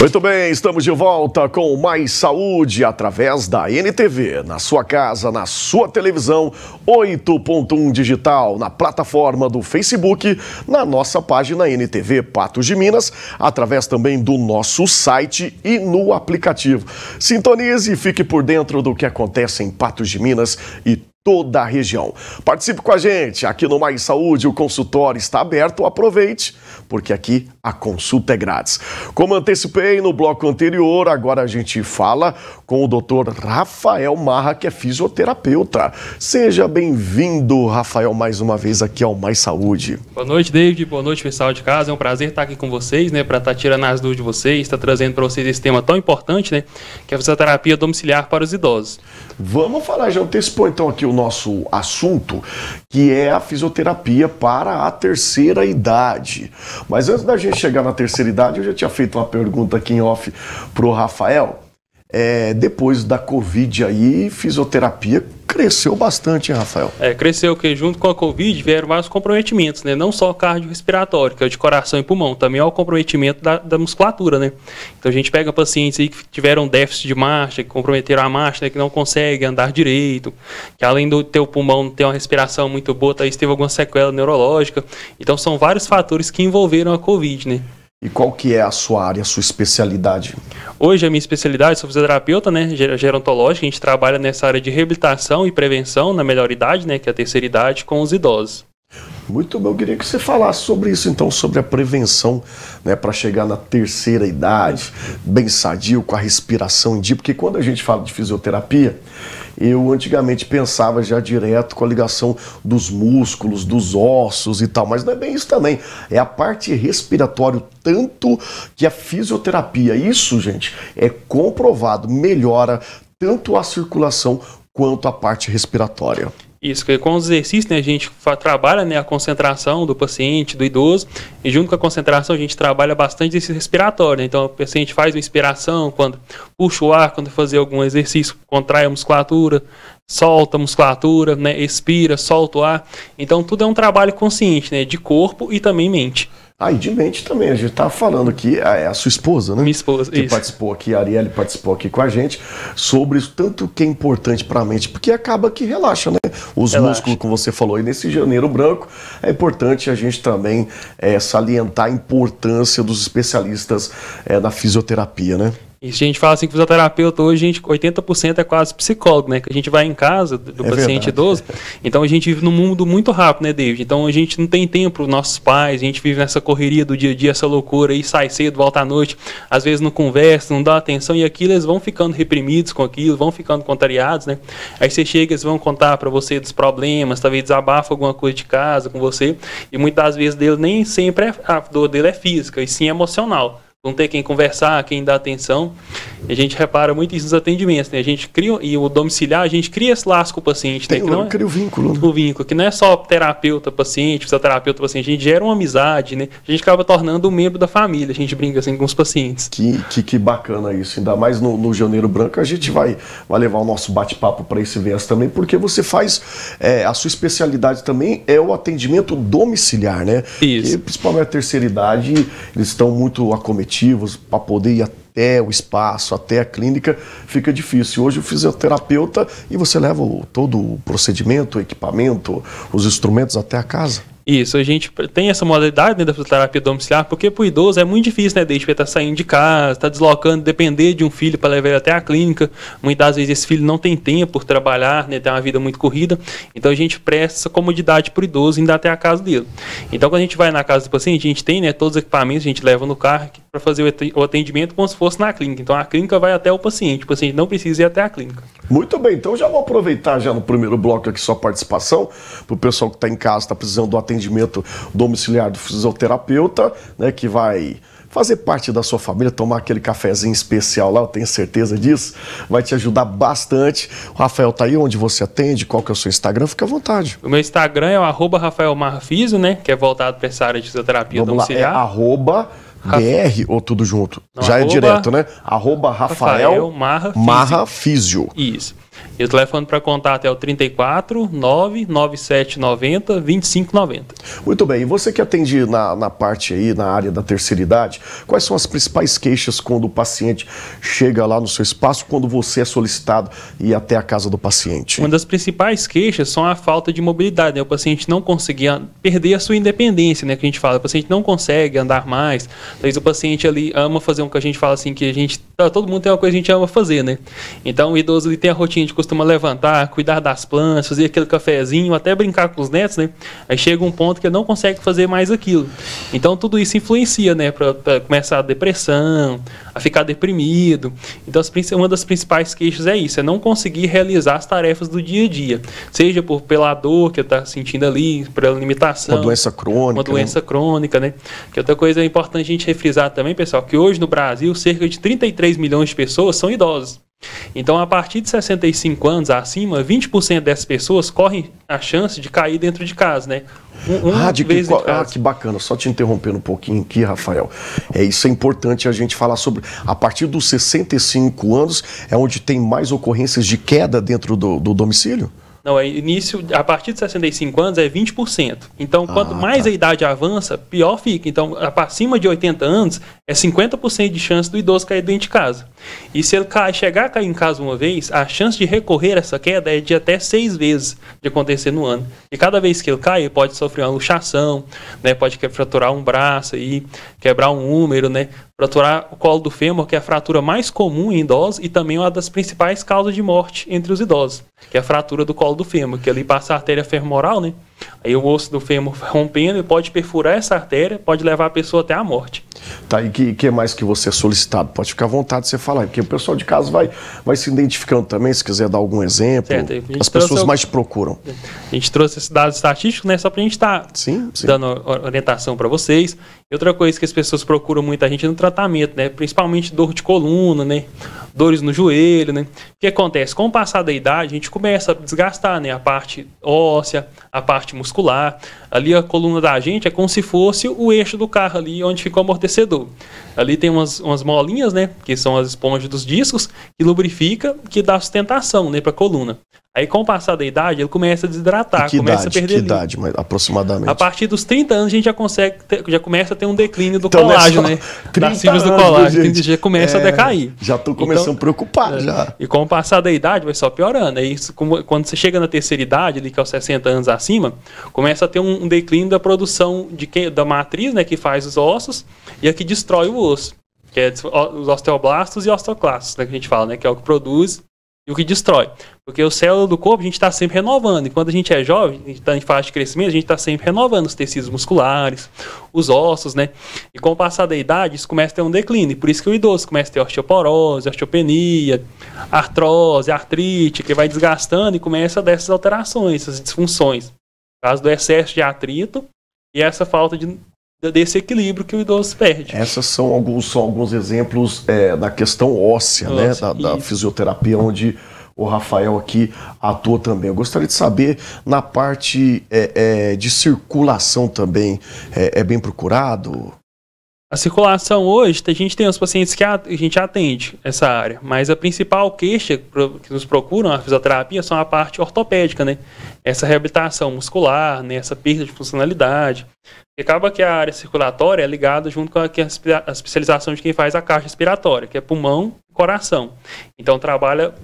Speaker 1: Muito bem, estamos de volta com mais saúde através da NTV, na sua casa, na sua televisão, 8.1 digital, na plataforma do Facebook, na nossa página NTV Patos de Minas, através também do nosso site e no aplicativo. Sintonize e fique por dentro do que acontece em Patos de Minas e toda a região. Participe com a gente aqui no Mais Saúde, o consultório está aberto, aproveite, porque aqui a consulta é grátis. Como antecipei no bloco anterior, agora a gente fala com o Dr. Rafael Marra, que é fisioterapeuta. Seja bem-vindo, Rafael, mais uma vez aqui ao Mais Saúde.
Speaker 3: Boa noite, David. Boa noite, pessoal de casa. É um prazer estar aqui com vocês, né, para estar tá tirando as dúvidas de vocês, estar tá trazendo para vocês esse tema tão importante, né, que é a fisioterapia
Speaker 1: domiciliar para os idosos. Vamos falar, já antecipou então aqui o nosso assunto, que é a fisioterapia para a terceira idade. Mas antes da gente chegar na terceira idade, eu já tinha feito uma pergunta aqui em off para o Rafael é, depois da Covid aí, fisioterapia cresceu bastante, hein, Rafael?
Speaker 3: É, cresceu, porque junto com a Covid vieram vários comprometimentos, né? Não só cardiorrespiratório, que é de coração e pulmão, também é o comprometimento da, da, musculatura, né? Então a gente pega pacientes aí que tiveram déficit de marcha, que comprometeram a marcha, né? que não conseguem andar direito, que além do ter o pulmão não ter uma respiração muito boa, talvez teve alguma sequela neurológica. Então são vários fatores que envolveram a Covid, né?
Speaker 1: E qual que é a sua área, a sua especialidade? Hoje a minha
Speaker 3: especialidade, sou fisioterapeuta, né, gerontológica, a gente trabalha nessa área de reabilitação e prevenção na melhor idade, né, que é a terceira
Speaker 1: idade, com os idosos. Muito bom, eu queria que você falasse sobre isso, então, sobre a prevenção né, para chegar na terceira idade, bem sadio, com a respiração em dia, porque quando a gente fala de fisioterapia, eu antigamente pensava já direto com a ligação dos músculos, dos ossos e tal, mas não é bem isso também. É a parte respiratória, tanto que a fisioterapia, isso, gente, é comprovado, melhora tanto a circulação quanto a parte respiratória.
Speaker 3: Isso, com os exercícios né, a gente trabalha né, a concentração do paciente, do idoso, e junto com a concentração a gente trabalha bastante esse respiratório. Né? Então, o paciente faz uma inspiração, quando puxa o ar, quando fazer algum exercício, contrai a musculatura, solta a musculatura, né, expira, solta o ar. Então, tudo é um trabalho consciente né, de corpo e também mente. Aí ah, de mente também, a
Speaker 1: gente está falando que ah, é a sua esposa, né? Minha esposa, que isso. participou aqui, a Arielle participou aqui com a gente, sobre isso, tanto que é importante para a mente, porque acaba que relaxa, né? Os relaxa. músculos, como você falou aí, nesse janeiro branco, é importante a gente também é, salientar a importância dos especialistas é, da fisioterapia, né?
Speaker 3: E se a gente fala assim que fisioterapeuta hoje, a gente, 80% é quase psicólogo, né? Que a gente vai em casa do, é paciente verdade. idoso. Então a gente vive num mundo muito rápido, né, David? Então a gente não tem tempo para os nossos pais, a gente vive nessa correria do dia a dia, essa loucura, e sai cedo, volta à noite, às vezes não conversa, não dá atenção, e aquilo eles vão ficando reprimidos com aquilo, vão ficando contrariados, né? Aí você chega, eles vão contar para você dos problemas, talvez desabafa alguma coisa de casa com você, e muitas vezes dele nem sempre é, a dor dele é física, e sim emocional não ter quem conversar, quem dar atenção. a gente repara muito isso nos atendimentos, né? A gente cria, e o domiciliar, a gente cria esse laço com o paciente, né? Tem, né? Que não é, cria o vínculo. Né? O vínculo, que não é só terapeuta, paciente, fisioterapeuta, paciente, a gente gera uma amizade, né? A gente acaba tornando um membro da
Speaker 1: família, a gente brinca assim com os pacientes. Que, que, que bacana isso, ainda mais no, no Janeiro Branco, a gente vai, vai levar o nosso bate-papo para esse viés também, porque você faz, é, a sua especialidade também é o atendimento domiciliar, né? Isso. E, principalmente a terceira idade, eles estão muito acometidos para poder ir até o espaço, até a clínica, fica difícil. Hoje o fisioterapeuta e você leva o, todo o procedimento, o equipamento, os instrumentos até a casa.
Speaker 3: Isso, a gente tem essa modalidade né, da fisioterapia domiciliar, porque para o idoso é muito difícil, né, desde estar está saindo de casa, estar tá deslocando, depender de um filho para levar ele até a clínica. Muitas vezes esse filho não tem tempo por trabalhar, né, tem uma vida muito corrida. Então a gente presta essa comodidade para o idoso indo até a casa dele. Então quando a gente vai na casa do paciente, a gente tem né, todos os equipamentos, a gente leva no carro para fazer o atendimento como se fosse na clínica. Então a clínica vai até o paciente, o paciente não precisa ir até a clínica.
Speaker 1: Muito bem, então já vou aproveitar já no primeiro bloco aqui sua participação, para o pessoal que está em casa, está precisando do atendimento atendimento domiciliar do fisioterapeuta, né, que vai fazer parte da sua família, tomar aquele cafezinho especial lá, eu tenho certeza disso, vai te ajudar bastante. O Rafael tá aí onde você atende, qual que é o seu Instagram, fica à vontade. O meu
Speaker 3: Instagram é o arroba né, que é voltado para essa área de fisioterapia Vamos domiciliar. Lá, é
Speaker 1: arroba BR ou tudo junto? Não, Já é direto, né? Arroba Rafael, Rafael Marra, Marra Físio.
Speaker 3: Isso. E o telefone para contato é o 34 99790 2590.
Speaker 1: Muito bem. E você que atende na, na parte aí, na área da terceira idade, quais são as principais queixas quando o paciente chega lá no seu espaço, quando você é solicitado ir até a casa do paciente? Uma
Speaker 3: das principais queixas são a falta de mobilidade, né? O paciente não conseguir perder a sua independência, né? Que a gente fala, o paciente não consegue andar mais. Talvez o paciente ali ama fazer um que a gente fala assim, que a gente. Ah, todo mundo tem uma coisa que a gente ama fazer, né? Então o idoso ele tem a rotina de gente costuma levantar, cuidar das plantas, fazer aquele cafezinho, até brincar com os netos, né? Aí chega um ponto que ele não consegue fazer mais aquilo. Então tudo isso influencia, né? Para começar a depressão, a ficar deprimido. Então as, uma das principais queixas é isso, é não conseguir realizar as tarefas do dia a dia. Seja por, pela dor que está sentindo ali, pela limitação. Uma doença
Speaker 1: crônica. Uma doença
Speaker 3: né? crônica, né? Que outra coisa é importante a gente refrisar também, pessoal, que hoje no Brasil cerca de 33 milhões de pessoas são idosas. Então, a partir de 65 anos acima, 20% dessas pessoas correm a chance de cair dentro de casa, né? Um, ah, de que, qual, de ah,
Speaker 1: que bacana. Só te interrompendo um pouquinho aqui, Rafael. É, isso é importante a gente falar sobre. A partir dos 65 anos é onde tem mais ocorrências de queda dentro do, do domicílio?
Speaker 3: Não, é início, a partir de 65 anos é 20%. Então, ah, quanto ah, mais tá. a idade avança, pior fica. Então, acima de 80 anos, é 50% de chance do idoso cair dentro de casa. E se ele cair, chegar a cair em casa uma vez, a chance de recorrer essa queda é de até seis vezes de acontecer no ano. E cada vez que ele cai, ele pode sofrer uma luxação, né? pode fraturar um braço, aí, quebrar um húmero, né? Fraturar o colo do fêmur, que é a fratura mais comum em idosos e também uma das principais causas de morte entre os idosos, que é a fratura do colo do fêmur, que ali passa a artéria femoral, né? Aí o osso do fêmur rompendo e pode perfurar essa artéria, pode levar a pessoa até a morte.
Speaker 1: Tá, e o que, que, mais que você é solicitado? Pode ficar à vontade de você falar, porque o pessoal de casa vai, vai se identificando também, se quiser dar algum exemplo. Certo, as pessoas o... mais te procuram.
Speaker 3: A gente trouxe esses dados estatísticos, né? Só para a gente estar tá dando orientação para vocês. E outra coisa que as pessoas procuram muita gente é no tratamento, né? Principalmente dor de coluna, né? Dores no joelho, né? O que acontece? Com o passar da idade, a gente começa a desgastar, né? A parte óssea, a parte muscular. Ali a coluna da gente é como se fosse o eixo do carro ali onde fica o amortecedor. Ali tem umas, umas molinhas, né? Que são as esponjas dos discos, que lubrifica, que dá sustentação, né? Para a coluna. Aí, com o passar da idade, ele começa a desidratar, que começa idade, a perder. Que
Speaker 1: idade, mas aproximadamente? A
Speaker 3: partir dos 30 anos, a gente já consegue, ter, já começa a ter um declínio do então, é colágeno, né? né? Das fibras do colágeno, gente, já começa é, a decair. Já estou começando então, a
Speaker 1: preocupar, é, já. E com
Speaker 3: o passar da idade, vai só piorando. Aí, quando você chega na terceira idade, ali que é os 60 anos acima, começa a ter um, um declínio da produção de da matriz, né, que faz os ossos e a que destrói o osso. Que é os osteoblastos e osteoclastos, né, que a gente fala, né? Que é o que produz e o que destrói. Porque o célula do corpo a gente está sempre renovando. E quando a gente é jovem, a gente está em fase de crescimento, a gente está sempre renovando os tecidos musculares, os ossos, né? E com o passar da idade, isso começa a ter um declínio. E por isso que o idoso começa a ter osteoporose, osteopenia, artrose, artrite, que vai desgastando e começa a dessas alterações, essas disfunções. No caso do excesso de atrito e essa falta de desse equilíbrio que o idoso perde.
Speaker 1: Esses são alguns, são alguns exemplos é, da questão óssea, né? Da, da fisioterapia, onde o Rafael aqui atua também. Eu gostaria de saber, na parte é, é, de circulação também, é, é bem procurado? A
Speaker 3: circulação hoje, a gente tem os pacientes que a gente atende essa área, mas a principal queixa que nos procuram a fisioterapia são a parte ortopédica, né? Essa reabilitação muscular, né? essa perda de funcionalidade. E acaba que a área circulatória é ligada junto com a, a especialização de quem faz a caixa respiratória, que é pulmão e coração. Então trabalha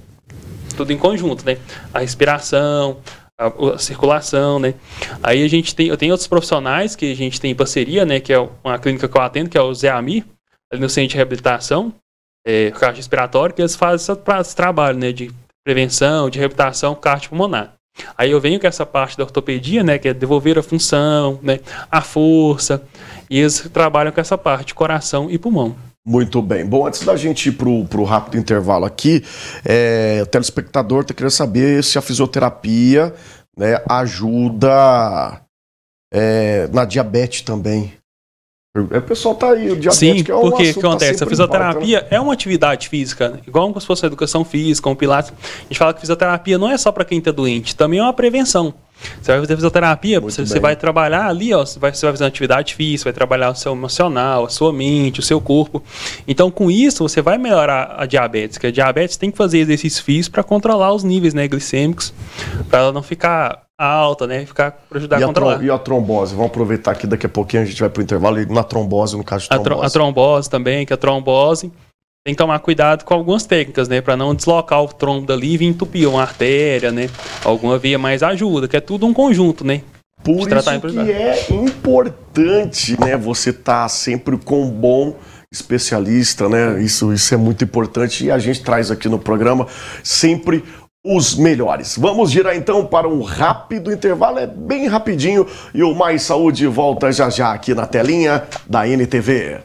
Speaker 3: tudo em conjunto, né? A respiração, a, circulação, né? Aí a gente tem, eu tenho outros profissionais que a gente tem parceria, né? Que é uma clínica que eu atendo, que é o Zé Ami, ali no centro de reabilitação, é, caixa respiratório, que eles fazem esse trabalho, né? De prevenção, de reabilitação cardiopulmonar. Aí eu venho com essa parte da ortopedia, né, que é devolver a função, né, a força, e eles trabalham com essa parte,
Speaker 1: coração e pulmão. Muito bem. Bom, antes da gente ir para o rápido intervalo aqui, é, o telespectador está querendo saber se a fisioterapia né, ajuda é, na diabetes também. O pessoal tá aí, o diabetes Sim, que é um porque acontece? Tá a né? fisioterapia volta,
Speaker 3: né? é uma atividade física, igual como se fosse a educação física, um pilates. A gente fala que fisioterapia não é só para quem está doente, também é uma prevenção. Você vai fazer fisioterapia, você, vai trabalhar ali, ó, você, vai, você vai fazer uma atividade física, vai trabalhar o seu emocional, a sua mente, o seu corpo. Então, com isso, você vai melhorar a diabetes, que a diabetes tem que fazer exercícios físicos para controlar os níveis né, glicêmicos, para ela não ficar alta, né? Ficar para ajudar e a controlar. A e
Speaker 1: a trombose? Vamos aproveitar que daqui a pouquinho a gente vai para o intervalo e na trombose, no caso de trombose. A, tr a
Speaker 3: trombose também, que é a trombose tem que tomar cuidado com algumas técnicas, né? Para não deslocar o trombo dali e entupir uma artéria, né? Alguma via mais ajuda, que é tudo um conjunto, né?
Speaker 1: Por isso que é importante, né? Você estar tá sempre com um bom especialista, né? Isso, isso é muito importante e a gente traz aqui no programa sempre os melhores. Vamos girar então para um rápido intervalo, é bem rapidinho, e o Mais Saúde volta já já aqui na telinha da NTV.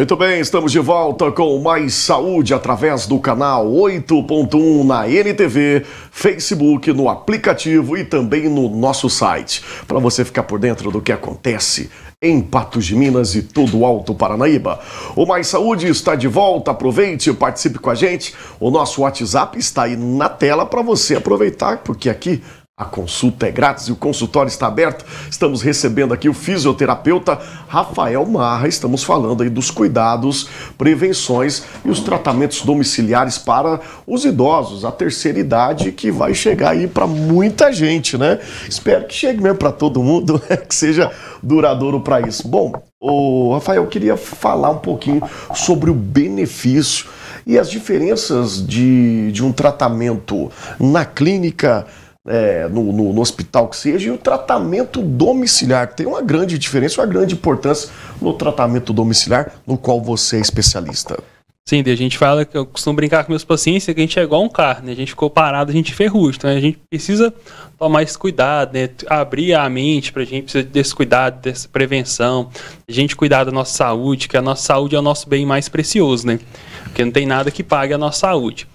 Speaker 1: Muito bem, estamos de volta com mais saúde através do canal 8.1 na NTV, Facebook, no aplicativo e também no nosso site. Para você ficar por dentro do que acontece em Patos de Minas e todo o Alto Paranaíba. O Mais Saúde está de volta, aproveite, e participe com a gente. O nosso WhatsApp está aí na tela para você aproveitar, porque aqui a consulta é grátis e o consultório está aberto. Estamos recebendo aqui o fisioterapeuta Rafael Marra. Estamos falando aí dos cuidados, prevenções e os tratamentos domiciliares para os idosos, a terceira idade que vai chegar aí para muita gente, né? Espero que chegue mesmo para todo mundo, né? que seja duradouro para isso. Bom, o Rafael, eu queria falar um pouquinho sobre o benefício e as diferenças de, de um tratamento na clínica é, no, no, no, hospital que seja, e o tratamento domiciliar. Tem uma grande diferença, uma grande importância no tratamento domiciliar, no qual você é especialista.
Speaker 3: Sim, a gente fala que eu costumo brincar com meus pacientes é que a gente é igual um carro, né? A gente ficou parado, a gente ferrugem. Então a gente precisa tomar esse cuidado, né? Abrir a mente para a gente precisa desse cuidado, dessa prevenção, a gente cuidar da nossa saúde, que a nossa saúde é o nosso bem mais precioso, né? Porque não tem nada que pague a nossa saúde.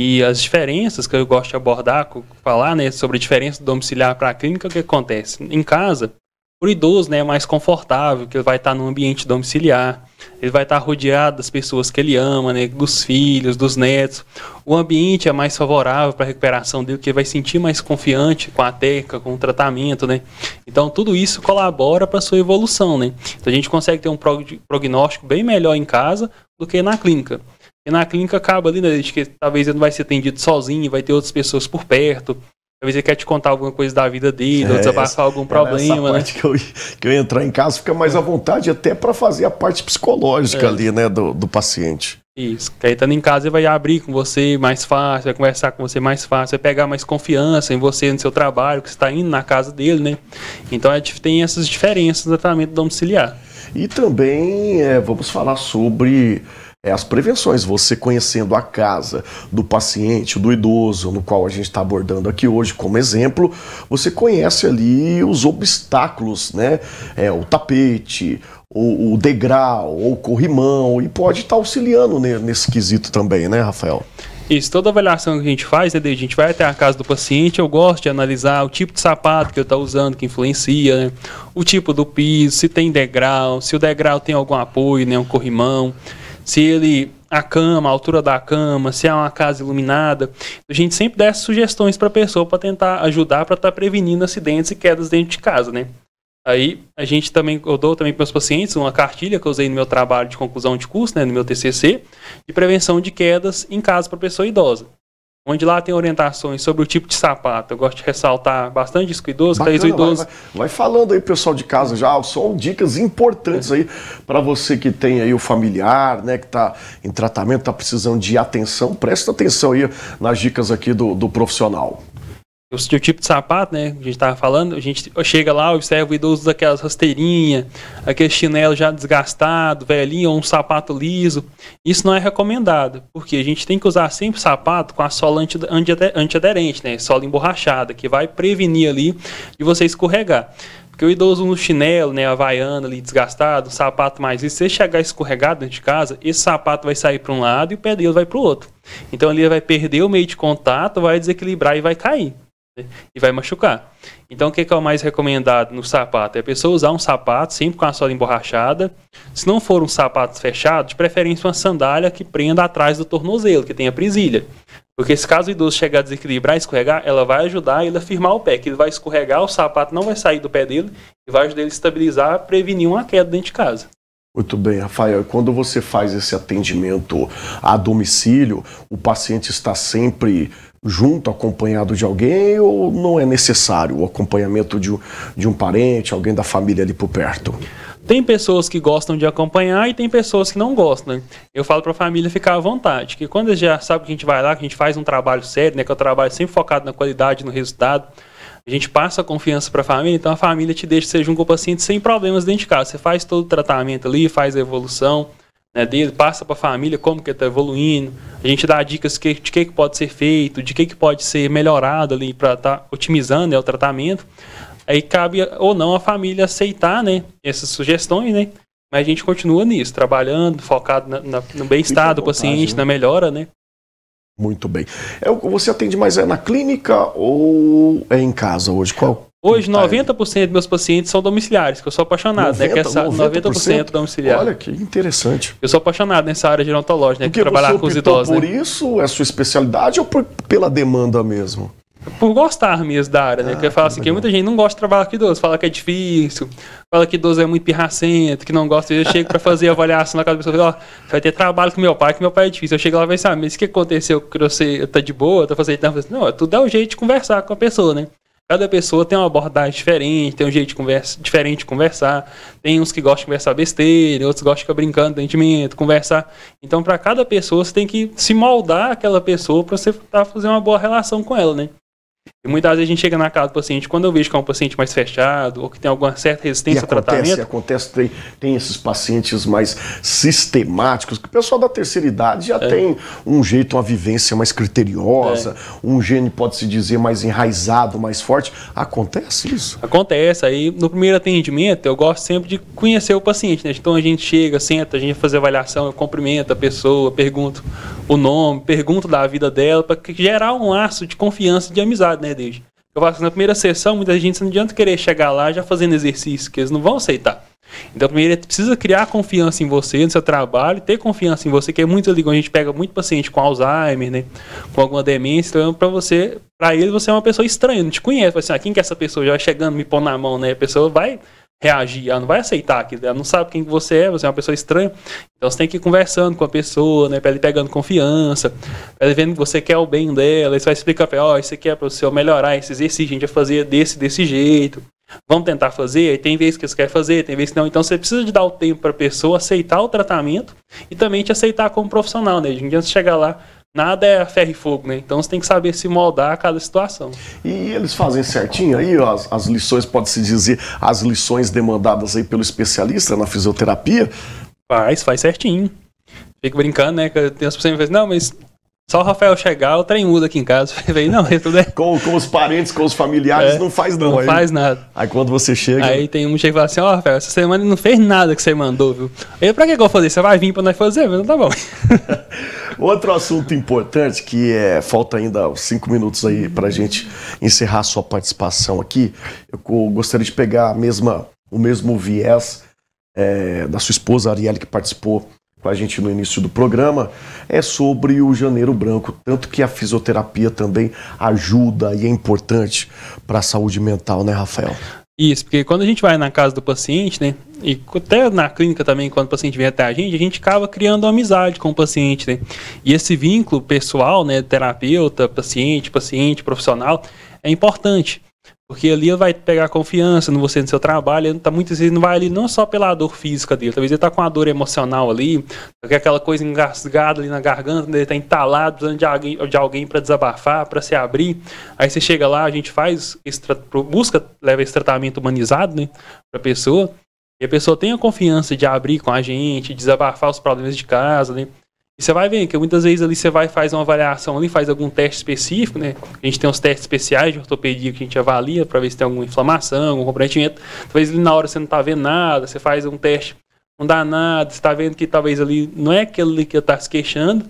Speaker 3: E as diferenças que eu gosto de abordar, falar né, sobre a diferença do domiciliar para a clínica, o que acontece? Em casa, o idoso né, é mais confortável, que ele vai estar tá num ambiente domiciliar, ele vai estar tá rodeado das pessoas que ele ama, né, dos filhos, dos netos. O ambiente é mais favorável para a recuperação dele, porque ele vai sentir mais confiante com a técnica, com o tratamento, né? Então tudo isso colabora para a sua evolução, né? Então a gente consegue ter um prognóstico bem melhor em casa do que na clínica. E na clínica acaba ali, né? De que talvez ele não vai ser atendido sozinho, vai ter outras pessoas por perto. Talvez ele quer te contar alguma coisa da vida dele, é, ou desabafar algum é problema, né?
Speaker 1: Que eu, que eu entrar em casa fica mais à vontade até para fazer a parte psicológica é. ali, né, do, do paciente.
Speaker 3: Isso, que aí estando em casa ele vai abrir com você mais fácil, vai conversar com você mais fácil, vai pegar mais confiança em você, no seu trabalho, que você está indo na casa dele, né?
Speaker 1: Então a é, gente tem essas diferenças do tratamento domiciliar. E também é, vamos falar sobre é as prevenções. Você conhecendo a casa do paciente, do idoso, no qual a gente está abordando aqui hoje como exemplo, você conhece ali os obstáculos, né? É, o tapete, o, o degrau, o corrimão, e pode estar tá auxiliando nesse quesito também, né, Rafael?
Speaker 3: Isso, toda avaliação que a gente faz, né, a gente vai até a casa do paciente, eu gosto de analisar o tipo de sapato que ele está usando, que influencia, né, o tipo do piso, se tem degrau, se o degrau tem algum apoio, né, um corrimão se ele a cama, a altura da cama, se é uma casa iluminada. A gente sempre dá sugestões para a pessoa para tentar ajudar para estar tá prevenindo acidentes e quedas dentro de casa, né? Aí a gente também, eu dou também para os pacientes uma cartilha que eu usei no meu trabalho de conclusão de curso, né, no meu TCC, de prevenção de quedas em casa para pessoa idosa onde lá tem orientações sobre o tipo de sapato. Eu gosto de ressaltar bastante isso com idoso, é Bacana, o idoso. Vai, vai,
Speaker 1: vai, falando aí, pessoal de casa, já só dicas importantes é. aí para você que tem aí o familiar, né, que está em tratamento, está precisando de atenção. Presta atenção aí nas dicas aqui do, do profissional
Speaker 3: o tipo de sapato, né? A gente estava falando, a gente chega lá, observa o idoso daquelas rasteirinhas, aquele chinelo já desgastado, velhinho, ou um sapato liso. Isso não é recomendado, porque a gente tem que usar sempre sapato com a sola antiaderente, né? Sola emborrachada, que vai prevenir ali de você escorregar. Porque o idoso no chinelo, né, havaiana ali desgastado, um sapato mais liso, se ele chegar escorregado dentro de casa, esse sapato vai sair para um lado e o pé dele vai para o outro. Então ele vai perder o meio de contato, vai desequilibrar e vai cair e vai machucar. Então, o que é, o mais recomendado no sapato? É a pessoa usar um sapato sempre com a sola emborrachada. Se não for um sapato fechado, de preferência uma sandália que prenda atrás do tornozelo, que tenha presilha. Porque se caso o idoso chegar a desequilibrar, escorregar, ela vai ajudar ele a firmar o pé, que ele vai escorregar, o sapato não vai sair do pé dele e vai ajudar ele a estabilizar, a prevenir uma queda dentro de casa.
Speaker 1: Muito bem, Rafael. Quando você faz esse atendimento a domicílio, o paciente está sempre junto, acompanhado de alguém, ou não é necessário o acompanhamento de, de um parente, alguém da família ali por perto?
Speaker 3: Tem pessoas que gostam de acompanhar e tem pessoas que não gostam. Né? Eu falo para a família ficar à vontade, que quando eles já sabem que a gente vai lá, que a gente faz um trabalho sério, né, que é um trabalho sempre focado na qualidade, no resultado, a gente passa a confiança para a família, então a família te deixa ser junto com o paciente sem problemas dentro de casa. Você faz todo o tratamento ali, faz a evolução, né, dele, passa para a família como que está evoluindo, a gente dá dicas que, de que, que pode ser feito, de que, que pode ser melhorado ali para estar tá otimizando né, o tratamento. Aí cabe ou não a família aceitar né, essas sugestões, né? Mas a gente continua nisso, trabalhando, focado na, na, no bem-estar do paciente, né? na melhora, né?
Speaker 1: Muito bem. É, você atende mais é na clínica ou é em casa hoje? Qual?
Speaker 3: Hoje, 90% dos meus pacientes são domiciliares, que eu sou apaixonado, 90, né? Que essa 90%, 90% domiciliar. Olha
Speaker 1: que interessante.
Speaker 3: Eu sou apaixonado nessa área de gerontológica, né? Porque que trabalhar com os idosos. Por né?
Speaker 1: isso, é sua especialidade ou por, pela demanda mesmo?
Speaker 3: Por gostar mesmo da área, né? Ah, Porque eu falo assim, que muita gente não gosta de trabalhar com idoso, fala que é difícil, fala que idoso é muito pirracento, que não gosta. Eu chego para fazer avaliação na casa da pessoa, ó, oh, vai ter trabalho com meu pai, que meu pai é difícil. Eu chego lá e falo assim, ah, mas o que aconteceu? Que você tá de boa, tá fazendo... Não, assim, tudo dá é um jeito de conversar com a pessoa, né? Cada pessoa tem uma abordagem diferente, tem um jeito de conversa, diferente de conversar. Tem uns que gostam de conversar besteira, outros gostam de ficar brincando, entendimento, conversar. Então, para cada pessoa, você tem que se moldar aquela pessoa para você tá, fazer uma boa relação com ela, né? E muitas vezes a gente chega na casa do paciente, quando eu vejo que é um paciente mais fechado ou que tem alguma certa resistência e acontece, ao tratamento.
Speaker 1: Acontece, tem, tem esses pacientes mais sistemáticos, que o pessoal da terceira idade já é. tem um jeito, uma vivência mais criteriosa, é. um gene pode-se dizer mais enraizado, mais forte. Acontece isso?
Speaker 3: Acontece. Aí no primeiro atendimento eu gosto sempre de conhecer o paciente, né? Então a gente chega, senta, a gente faz a avaliação, eu cumprimento a pessoa, pergunto o nome, pergunto da vida dela, para gerar um laço de confiança e de amizade vacinados, né, desde eu na primeira sessão, muita gente não adianta querer chegar lá já fazendo exercício, que eles não vão aceitar. Então, primeiro, precisa criar confiança em você, no seu trabalho, ter confiança em você, que é muito ali, a gente pega muito paciente com Alzheimer, né, com alguma demência, então, para você, para ele, você é uma pessoa estranha, não te conhece, vai assim, ah, quem que é essa pessoa já chegando, me pôr na mão, né, a pessoa vai reagir, ela não vai aceitar aquilo, ela não sabe quem você é, você é uma pessoa estranha. Então você tem que ir conversando com a pessoa, né, para ele pegando confiança, pra ele vendo que você quer o bem dela, você vai explicar pra ela, ó, oh, isso aqui é para você melhorar esse exercício, a gente vai fazer desse desse jeito. Vamos tentar fazer, tem vezes que você quer fazer, tem vezes que não. Então você precisa de dar o tempo para a pessoa aceitar o tratamento e também te aceitar como profissional, né? A gente antes de chegar lá, nada é ferro e fogo, né? Então você tem que saber se moldar a cada situação.
Speaker 1: E eles fazem certinho aí as, as lições, pode-se dizer, as lições demandadas aí pelo especialista na fisioterapia? Faz, faz certinho.
Speaker 3: Fico brincando, né? Tem as pessoas que me falam, assim, não, mas só o Rafael chegar, o trem muda aqui em casa.
Speaker 1: Falei, não, tudo é... com, com os parentes, com os familiares, é, não faz não. Não aí, faz nada. Aí quando você chega... Aí
Speaker 3: tem um chega e fala assim, ó, oh, Rafael, essa semana não fez nada que você mandou, viu? Eu, pra que, que eu vou fazer? Você vai vir pra nós fazer? Mas não tá bom.
Speaker 1: Outro assunto importante, que é... Falta ainda cinco minutos aí pra gente encerrar a sua participação aqui. Eu gostaria de pegar a mesma, o mesmo viés é, da sua esposa, Arielle, que participou com a gente no início do programa é sobre o janeiro branco, tanto que a fisioterapia também ajuda e é importante para a saúde mental, né, Rafael?
Speaker 3: Isso, porque quando a gente vai na casa do paciente, né, e até na clínica também, quando o paciente vem até a gente, a gente acaba criando uma amizade com o paciente, né? E esse vínculo pessoal, né, terapeuta, paciente, paciente, profissional, é importante. Porque ali ele vai pegar confiança no você no seu trabalho, ele tá muitas vezes não vai ali não só pela dor física dele, talvez ele tá com uma dor emocional ali, é aquela coisa engasgada ali na garganta, ele tá entalado, precisando de alguém, de alguém para desabafar, para se abrir. Aí você chega lá, a gente faz esse, busca, leva esse tratamento humanizado, né, pra pessoa, e a pessoa tem a confiança de abrir com a gente, desabafar os problemas de casa, né? E você vai ver que muitas vezes ali você vai faz uma avaliação ali, faz algum teste específico, né? A gente tem uns testes especiais de ortopedia que a gente avalia para ver se tem alguma inflamação, algum comprometimento. Talvez ali na hora você não está vendo nada, você faz um teste, não dá nada, você está vendo que talvez ali não é aquele que está se queixando.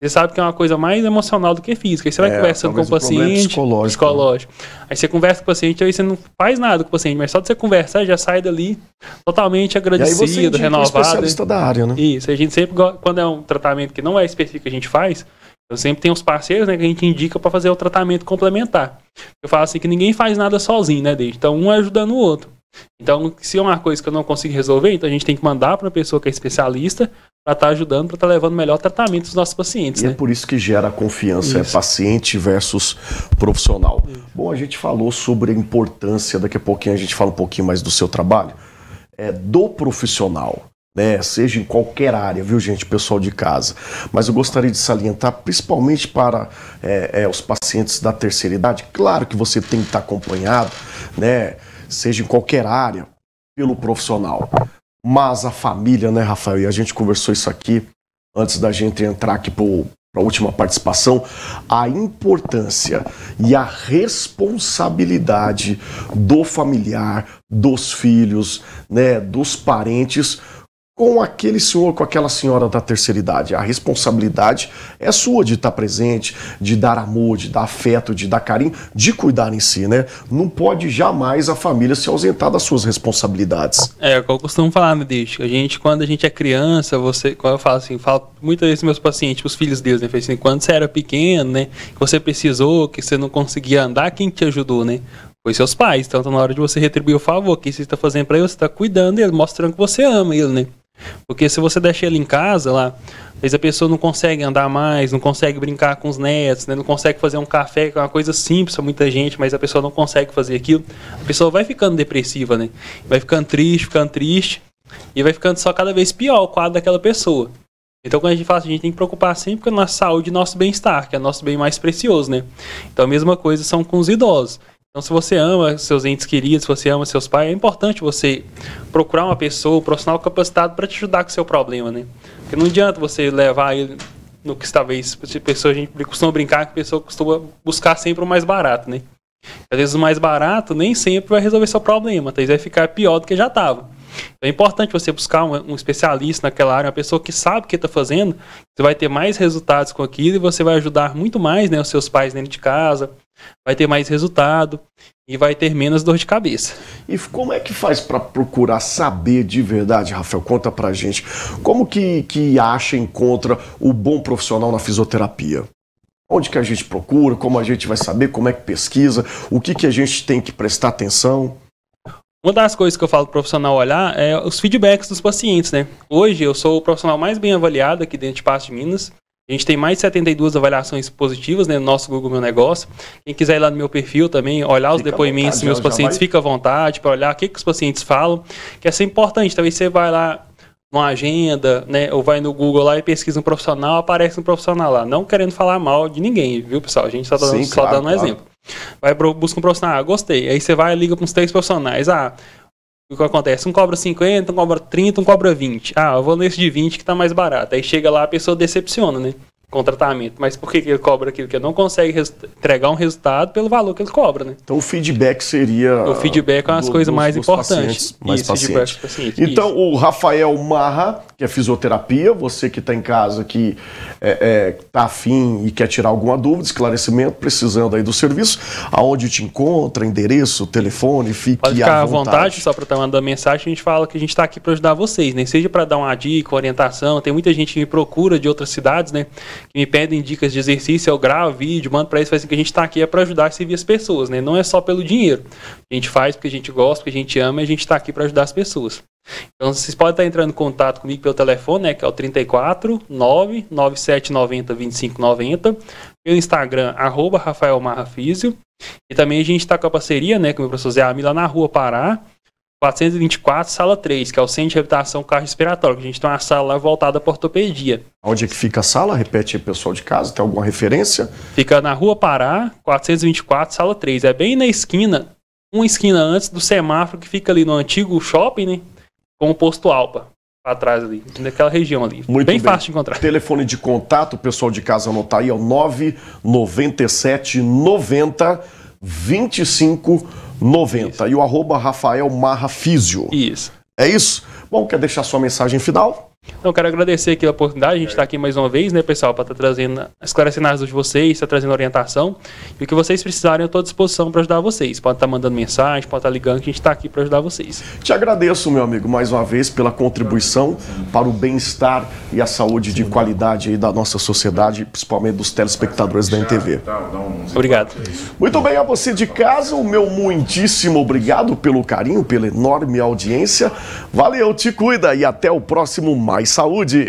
Speaker 3: Você sabe que é uma coisa mais emocional do que física. Aí você vai é, conversando com o é paciente. Psicológico. Né? psicológico. Aí você conversa com o paciente, aí você não faz nada com o paciente, mas só de você conversar já sai dali totalmente agradecido, renovado. É um especialista da área, né? Isso. A gente sempre, quando é um tratamento que não é específico que a gente faz, eu sempre tenho os parceiros, né, que a gente indica para fazer o tratamento complementar. Eu falo assim que ninguém faz nada sozinho, né, desde Então um ajudando o outro. Então, se é uma coisa que eu não consigo resolver, então a gente tem que mandar para uma pessoa que é especialista para estar tá ajudando, para estar tá levando melhor tratamento dos nossos pacientes. E é né? é
Speaker 1: por isso que gera confiança, é isso. é paciente versus profissional. Isso. Bom, a gente falou sobre a importância, daqui a pouquinho a gente fala um pouquinho mais do seu trabalho, é, do profissional. Né, seja em qualquer área, viu gente, pessoal de casa. Mas eu gostaria de salientar, principalmente para é, é, os pacientes da terceira idade, claro que você tem que estar acompanhado, né, seja em qualquer área, pelo profissional. Mas a família, né, Rafael? E a gente conversou isso aqui antes da gente entrar aqui para a última participação, a importância e a responsabilidade do familiar, dos filhos, né, dos parentes com aquele senhor, com aquela senhora da terceira idade. A responsabilidade é sua de estar presente, de dar amor, de dar afeto, de dar carinho, de cuidar em si, né? Não pode jamais a família se ausentar das suas responsabilidades.
Speaker 3: É, é o eu costumo falar, Medicho, né, a gente, quando a gente é criança, você, quando eu falo assim, falo muitas vezes meus pacientes, os filhos deles, né? Assim, quando você era pequeno, né? Que você precisou, que você não conseguia andar, quem te ajudou, né? foi seus pais. Então, tá na hora de você retribuir o favor que você está fazendo para ele, você está cuidando dele, mostrando que você ama ele, né? Porque se você deixa ele em casa lá, às vezes a pessoa não consegue andar mais, não consegue brincar com os netos, né? não consegue fazer um café, que é uma coisa simples para muita gente, mas a pessoa não consegue fazer aquilo. A pessoa vai ficando depressiva, né? Vai ficando triste, ficando triste, e vai ficando só cada vez pior o quadro daquela pessoa. Então, quando a gente fala assim, a gente tem que preocupar sempre com a nossa saúde e nosso bem-estar, que é o nosso bem mais precioso, né? Então, a mesma coisa são com os idosos. Então, se você ama seus entes queridos, se você ama seus pais, é importante você procurar uma pessoa, um profissional capacitado para te ajudar com o seu problema, né? Porque não adianta você levar ele no que talvez tipo pessoa a gente costuma brincar que a pessoa costuma buscar sempre o mais barato, né? Às vezes o mais barato nem sempre vai resolver seu problema, talvez vai ficar pior do que já estava. Então, é importante você buscar um, um, especialista naquela área, uma pessoa que sabe o que está fazendo. Você vai ter mais resultados com aquilo e você vai ajudar muito mais né, os seus pais dentro de
Speaker 1: casa, vai ter mais resultado e vai ter menos dor de cabeça. E como é que faz para procurar saber de verdade, Rafael? Conta para gente. Como que, que acha, encontra o bom profissional na fisioterapia? Onde que a gente procura, como a gente vai saber, como é que pesquisa, o que, que a gente tem que prestar atenção? Uma
Speaker 3: das coisas que eu falo pro profissional olhar é os feedbacks dos pacientes, né? Hoje eu sou o profissional mais bem avaliado aqui dentro de Passo de Minas. A gente tem mais de 72 avaliações positivas né, no nosso Google Meu Negócio. Quem quiser ir lá no meu perfil também, olhar os fica depoimentos dos meus pacientes, fica à vontade para olhar o que, que os pacientes falam, que é sempre importante. Talvez você vai lá numa agenda, né, ou vai no Google lá e pesquisa um profissional, aparece um profissional lá. Não querendo falar mal de ninguém, viu, pessoal? A gente tá só, tá dando, Sim, só claro, dando um claro. exemplo. Vai busca um profissional, ah, gostei. Aí você vai liga para uns três profissionais. Ah, o que acontece? Um cobra 50, um cobra 30, um cobra 20. Ah, eu vou nesse de 20 que tá mais barato. Aí chega lá, a pessoa decepciona, né? com tratamento. Mas por que, que ele cobra aquilo? Porque ele não consegue entregar um resultado pelo valor que ele cobra, né?
Speaker 1: Então o feedback seria. O feedback é uma das coisas mais importantes. Mais Isso, paciente. paciente. Então, Isso. o Rafael Marra, que é fisioterapia, você que está em casa que é, é, tá afim e quer tirar alguma dúvida, esclarecimento, precisando aí do serviço, aonde te encontra, endereço, telefone, fique Pode ficar à vontade, vontade
Speaker 3: só para estar mandando mensagem, a gente fala que a gente está aqui para ajudar vocês, nem né? seja para dar uma dica, orientação, tem muita gente que me procura de outras cidades, né? que me pedem dicas de exercício, eu gravo vídeo, mando para eles, fazem assim, que a gente está aqui é para ajudar a servir as pessoas, né? Não é só pelo dinheiro. A gente faz porque a gente gosta, porque a gente ama e a gente está aqui para ajudar as pessoas. Então vocês podem estar entrando em contato comigo pelo telefone, né, que é o 34 99790 2590, pelo Instagram, arroba Rafael Marra Físio. E também a gente está com a parceria né, com o meu professor Zé Amila na Rua Pará, 424, sala 3, que é o Centro de Reabilitação Carro-Respiratório, a gente tem uma sala lá voltada para
Speaker 1: ortopedia. Onde é que fica a sala? Repete aí, pessoal de casa, tem alguma referência?
Speaker 3: Fica na Rua Pará, 424, sala 3. É bem na esquina, uma esquina antes do semáforo que fica ali no antigo shopping, né? Com o posto Alpa para trás ali, naquela região ali.
Speaker 1: Muito bem, bem, fácil de encontrar. Telefone de contato, o pessoal de casa anotar aí, é o 997 90 25 90. Isso. E o arroba Rafael Marra Físio. Isso. É isso? Bom, quer deixar sua mensagem final?
Speaker 3: Então, quero agradecer aqui a oportunidade. A gente está é. aqui mais uma vez, né, pessoal, para estar tá trazendo, esclarecendo de vocês, estar tá trazendo orientação. E o que vocês precisarem, eu estou à disposição para ajudar vocês. Pode estar tá mandando mensagem, pode estar tá ligando, que a gente está aqui para ajudar
Speaker 1: vocês. Te agradeço, meu amigo, mais uma vez pela contribuição para o bem-estar e a saúde de qualidade aí da nossa sociedade, principalmente dos telespectadores da NTV. Obrigado. Tá, Muito bem, a você de casa, o meu muitíssimo obrigado pelo carinho, pela enorme audiência. Valeu, te cuida e até o próximo mais mais saúde.